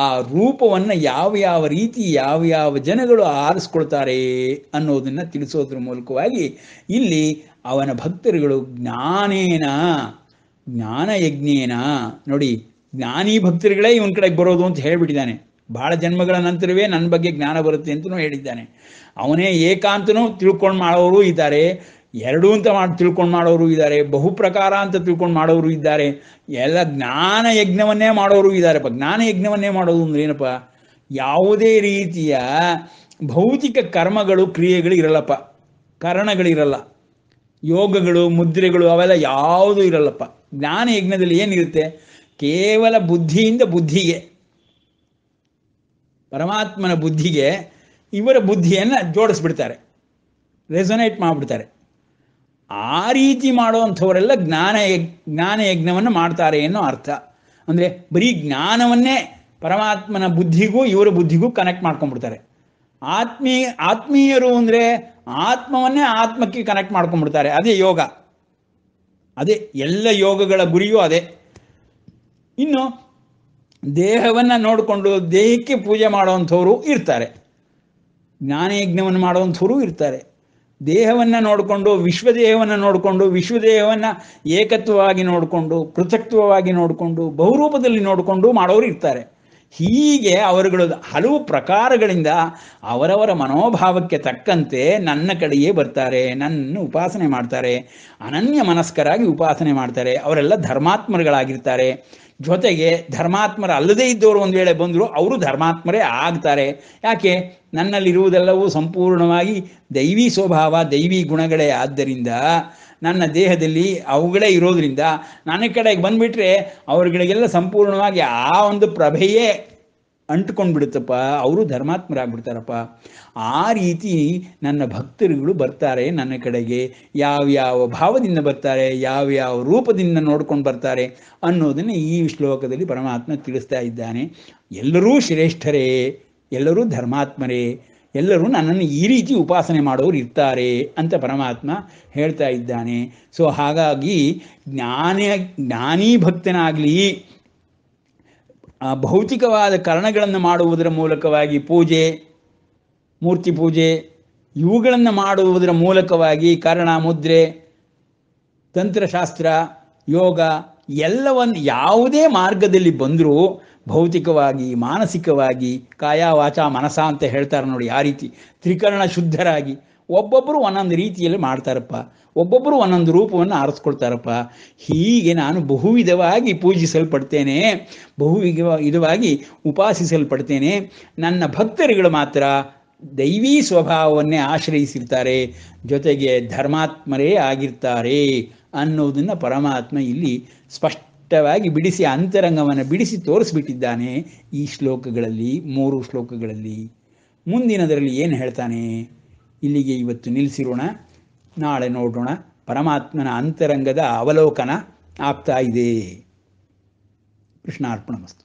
ಆ ರೂಪವನ್ನು ಯಾವ ಯಾವ ರೀತಿ ಯಾವ ಯಾವ ಜನಗಳು ಆರಿಸ್ಕೊಳ್ತಾರೆ ಅನ್ನೋದನ್ನು ತಿಳಿಸೋದ್ರ ಮೂಲಕವಾಗಿ ಇಲ್ಲಿ ಅವನ ಭಕ್ತರುಗಳು ಜ್ಞಾನೇನ ಜ್ಞಾನಯಜ್ಞೇನ ನೋಡಿ ಜ್ಞಾನಿ ಭಕ್ತರುಗಳೇ ಇವನ ಕಡೆಗೆ ಬರೋದು ಅಂತ ಹೇಳಿಬಿಟ್ಟಿದ್ದಾನೆ ಭಾಳ ಜನ್ಮಗಳ ನಂತರವೇ ನನ್ನ ಬಗ್ಗೆ ಜ್ಞಾನ ಬರುತ್ತೆ ಅಂತಲೂ ಹೇಳಿದ್ದಾನೆ ಅವನೇ ಏಕಾಂತನೂ ತಿಳ್ಕೊಂಡು ಮಾಡೋರು ಇದ್ದಾರೆ ಎರಡು ಅಂತ ಮಾಡಿ ತಿಳ್ಕೊಂಡು ಮಾಡೋರು ಇದ್ದಾರೆ ಬಹುಪ್ರಕಾರ ಅಂತ ತಿಳ್ಕೊಂಡು ಮಾಡೋರು ಇದ್ದಾರೆ ಎಲ್ಲ ಜ್ಞಾನ ಯಜ್ಞವನ್ನೇ ಮಾಡೋರು ಇದ್ದಾರೆಪ್ಪ ಜ್ಞಾನ ಯಜ್ಞವನ್ನೇ ಮಾಡೋದು ಅಂದ್ರೆ ಏನಪ್ಪ ಯಾವುದೇ ರೀತಿಯ ಭೌತಿಕ ಕರ್ಮಗಳು ಕ್ರಿಯೆಗಳು ಇರಲ್ಲಪ್ಪ ಕರಣಗಳಿರಲ್ಲ ಯೋಗಗಳು ಮುದ್ರೆಗಳು ಅವೆಲ್ಲ ಯಾವುದೂ ಇರಲ್ಲಪ್ಪ ಜ್ಞಾನ ಯಜ್ಞದಲ್ಲಿ ಏನಿರುತ್ತೆ ಕೇವಲ ಬುದ್ಧಿಯಿಂದ ಬುದ್ಧಿಗೆ ಪರಮಾತ್ಮನ ಬುದ್ಧಿಗೆ ಇವರ ಬುದ್ಧಿಯನ್ನು ಜೋಡಿಸ್ಬಿಡ್ತಾರೆ ರೆಸೊನೇಟ್ ಮಾಡಿಬಿಡ್ತಾರೆ ಆ ರೀತಿ ಮಾಡುವಂಥವರೆಲ್ಲ ಜ್ಞಾನ ಜ್ಞಾನ ಯಜ್ಞವನ್ನು ಮಾಡ್ತಾರೆ ಅನ್ನೋ ಅರ್ಥ ಅಂದರೆ ಬರೀ ಜ್ಞಾನವನ್ನೇ ಪರಮಾತ್ಮನ ಬುದ್ಧಿಗೂ ಇವರ ಬುದ್ಧಿಗೂ ಕನೆಕ್ಟ್ ಮಾಡ್ಕೊಂಡ್ಬಿಡ್ತಾರೆ ಆತ್ಮೀಯ ಆತ್ಮೀಯರು ಅಂದರೆ ಆತ್ಮವನ್ನೇ ಆತ್ಮಕ್ಕೆ ಕನೆಕ್ಟ್ ಮಾಡ್ಕೊಂಡ್ಬಿಡ್ತಾರೆ ಅದೇ ಯೋಗ ಅದೇ ಎಲ್ಲ ಯೋಗಗಳ ಗುರಿಯೂ ಅದೇ ಇನ್ನು ದೇಹವನ್ನು ನೋಡಿಕೊಂಡು ದೇಹಕ್ಕೆ ಪೂಜೆ ಮಾಡುವಂಥವರು ಇರ್ತಾರೆ ಜ್ಞಾನಯಜ್ಞವನ್ನು ಮಾಡುವಂಥವರು ಇರ್ತಾರೆ ದೇಹವನ್ನು ನೋಡಿಕೊಂಡು ವಿಶ್ವದೇಹವನ್ನು ನೋಡಿಕೊಂಡು ವಿಶ್ವದೇಹವನ್ನು ಏಕತ್ವವಾಗಿ ನೋಡಿಕೊಂಡು ಪೃಥಕ್ತ್ವವಾಗಿ ನೋಡಿಕೊಂಡು ಬಹುರೂಪದಲ್ಲಿ ನೋಡಿಕೊಂಡು ಮಾಡೋರು ಇರ್ತಾರೆ ಹೀಗೆ ಅವರುಗಳು ಹಲವು ಪ್ರಕಾರಗಳಿಂದ ಅವರವರ ಮನೋಭಾವಕ್ಕೆ ತಕ್ಕಂತೆ ನನ್ನ ಕಡೆಯೇ ಬರ್ತಾರೆ ನನ್ನ ಉಪಾಸನೆ ಮಾಡ್ತಾರೆ ಅನನ್ಯ ಮನಸ್ಕರಾಗಿ ಉಪಾಸನೆ ಮಾಡ್ತಾರೆ ಅವರೆಲ್ಲ ಧರ್ಮಾತ್ಮರುಗಳಾಗಿರ್ತಾರೆ ಜೊತೆಗೆ ಧರ್ಮಾತ್ಮರ ಅಲ್ಲದೇ ಇದ್ದವರು ಒಂದು ವೇಳೆ ಬಂದರೂ ಅವರು ಧರ್ಮಾತ್ಮರೇ ಆಗ್ತಾರೆ ಯಾಕೆ ನನ್ನಲ್ಲಿರುವುದೆಲ್ಲವೂ ಸಂಪೂರ್ಣವಾಗಿ ದೈವಿ ಸ್ವಭಾವ ದೈವಿ ಗುಣಗಳೇ ಆದ್ದರಿಂದ ನನ್ನ ದೇಹದಲ್ಲಿ ಅವುಗಳೇ ಇರೋದ್ರಿಂದ ನನ್ನ ಕಡೆಗೆ ಬಂದ್ಬಿಟ್ರೆ ಅವ್ರಗಳಿಗೆಲ್ಲ ಸಂಪೂರ್ಣವಾಗಿ ಆ ಒಂದು ಪ್ರಭೆಯೇ ಅಂಟ್ಕೊಂಡ್ಬಿಡುತ್ತಪ್ಪ ಅವರು ಧರ್ಮಾತ್ಮರಾಗ್ಬಿಡ್ತಾರಪ್ಪ ಆ ರೀತಿ ನನ್ನ ಭಕ್ತರುಗಳು ಬರ್ತಾರೆ ನನ್ನ ಕಡೆಗೆ ಯಾವ್ಯಾವ ಭಾವದಿಂದ ಬರ್ತಾರೆ ಯಾವ್ಯಾವ ರೂಪದಿಂದ ನೋಡ್ಕೊಂಡು ಬರ್ತಾರೆ ಅನ್ನೋದನ್ನು ಈ ಶ್ಲೋಕದಲ್ಲಿ ಪರಮಾತ್ಮ ತಿಳಿಸ್ತಾ ಇದ್ದಾನೆ ಎಲ್ಲರೂ ಶ್ರೇಷ್ಠರೇ ಎಲ್ಲರೂ ಧರ್ಮಾತ್ಮರೇ ಎಲ್ಲರೂ ನನ್ನನ್ನು ಈ ರೀತಿ ಉಪಾಸನೆ ಮಾಡೋರು ಇರ್ತಾರೆ ಅಂತ ಪರಮಾತ್ಮ ಹೇಳ್ತಾ ಇದ್ದಾನೆ ಸೊ ಹಾಗಾಗಿ ಜ್ಞಾನ ಜ್ಞಾನೀ ಭಕ್ತನಾಗಲಿ ಭೌತಿಕವಾದ ಕರಣಗಳನ್ನು ಮಾಡುವುದರ ಮೂಲಕವಾಗಿ ಪೂಜೆ ಮೂರ್ತಿ ಪೂಜೆ ಇವುಗಳನ್ನು ಮಾಡುವುದರ ಮೂಲಕವಾಗಿ ಕರ್ಣ ಮುದ್ರೆ ತಂತ್ರಶಾಸ್ತ್ರ ಯೋಗ ಎಲ್ಲವನ್ನು ಯಾವುದೇ ಮಾರ್ಗದಲ್ಲಿ ಬಂದರೂ ಭೌತಿಕವಾಗಿ ಮಾನಸಿಕವಾಗಿ ಕಾಯ ವಾಚ ಮನಸ ಅಂತ ಹೇಳ್ತಾರೆ ನೋಡಿ ಆ ರೀತಿ ತ್ರಿಕರಣ ಶುದ್ಧರಾಗಿ ಒಬ್ಬೊಬ್ಬರು ಒಂದೊಂದು ರೀತಿಯಲ್ಲಿ ಮಾಡ್ತಾರಪ್ಪ ಒಬ್ಬೊಬ್ಬರು ಒಂದೊಂದು ರೂಪವನ್ನು ಆರಿಸ್ಕೊಳ್ತಾರಪ್ಪ ಹೀಗೆ ನಾನು ಬಹುವಿಧವಾಗಿ ಪೂಜಿಸಲ್ಪಡ್ತೇನೆ ಬಹುವಿಧ ವಿಧವಾಗಿ ಉಪಾಸಿಸಲ್ಪಡ್ತೇನೆ ನನ್ನ ಭಕ್ತರುಗಳು ಮಾತ್ರ ದೈವೀ ಸ್ವಭಾವವನ್ನೇ ಆಶ್ರಯಿಸಿರ್ತಾರೆ ಜೊತೆಗೆ ಧರ್ಮಾತ್ಮರೇ ಆಗಿರ್ತಾರೆ ಅನ್ನೋದನ್ನು ಪರಮಾತ್ಮ ಇಲ್ಲಿ ಸ್ಪಷ್ಟ ಸ್ಪಷ್ಟವಾಗಿ ಬಿಡಿಸಿ ಅಂತರಂಗವನ್ನು ಬಿಡಿಸಿ ತೋರಿಸ್ಬಿಟ್ಟಿದ್ದಾನೆ ಈ ಶ್ಲೋಕಗಳಲ್ಲಿ ಮೂರು ಶ್ಲೋಕಗಳಲ್ಲಿ ಮುಂದಿನದರಲ್ಲಿ ಏನು ಹೇಳ್ತಾನೆ ಇಲ್ಲಿಗೆ ಇವತ್ತು ನಿಲ್ಲಿಸಿರೋಣ ನಾಳೆ ನೋಡೋಣ ಪರಮಾತ್ಮನ ಅಂತರಂಗದ ಅವಲೋಕನ ಆಗ್ತಾ ಇದೆ ಕೃಷ್ಣಾರ್ಪಣ ಮಸ್ತು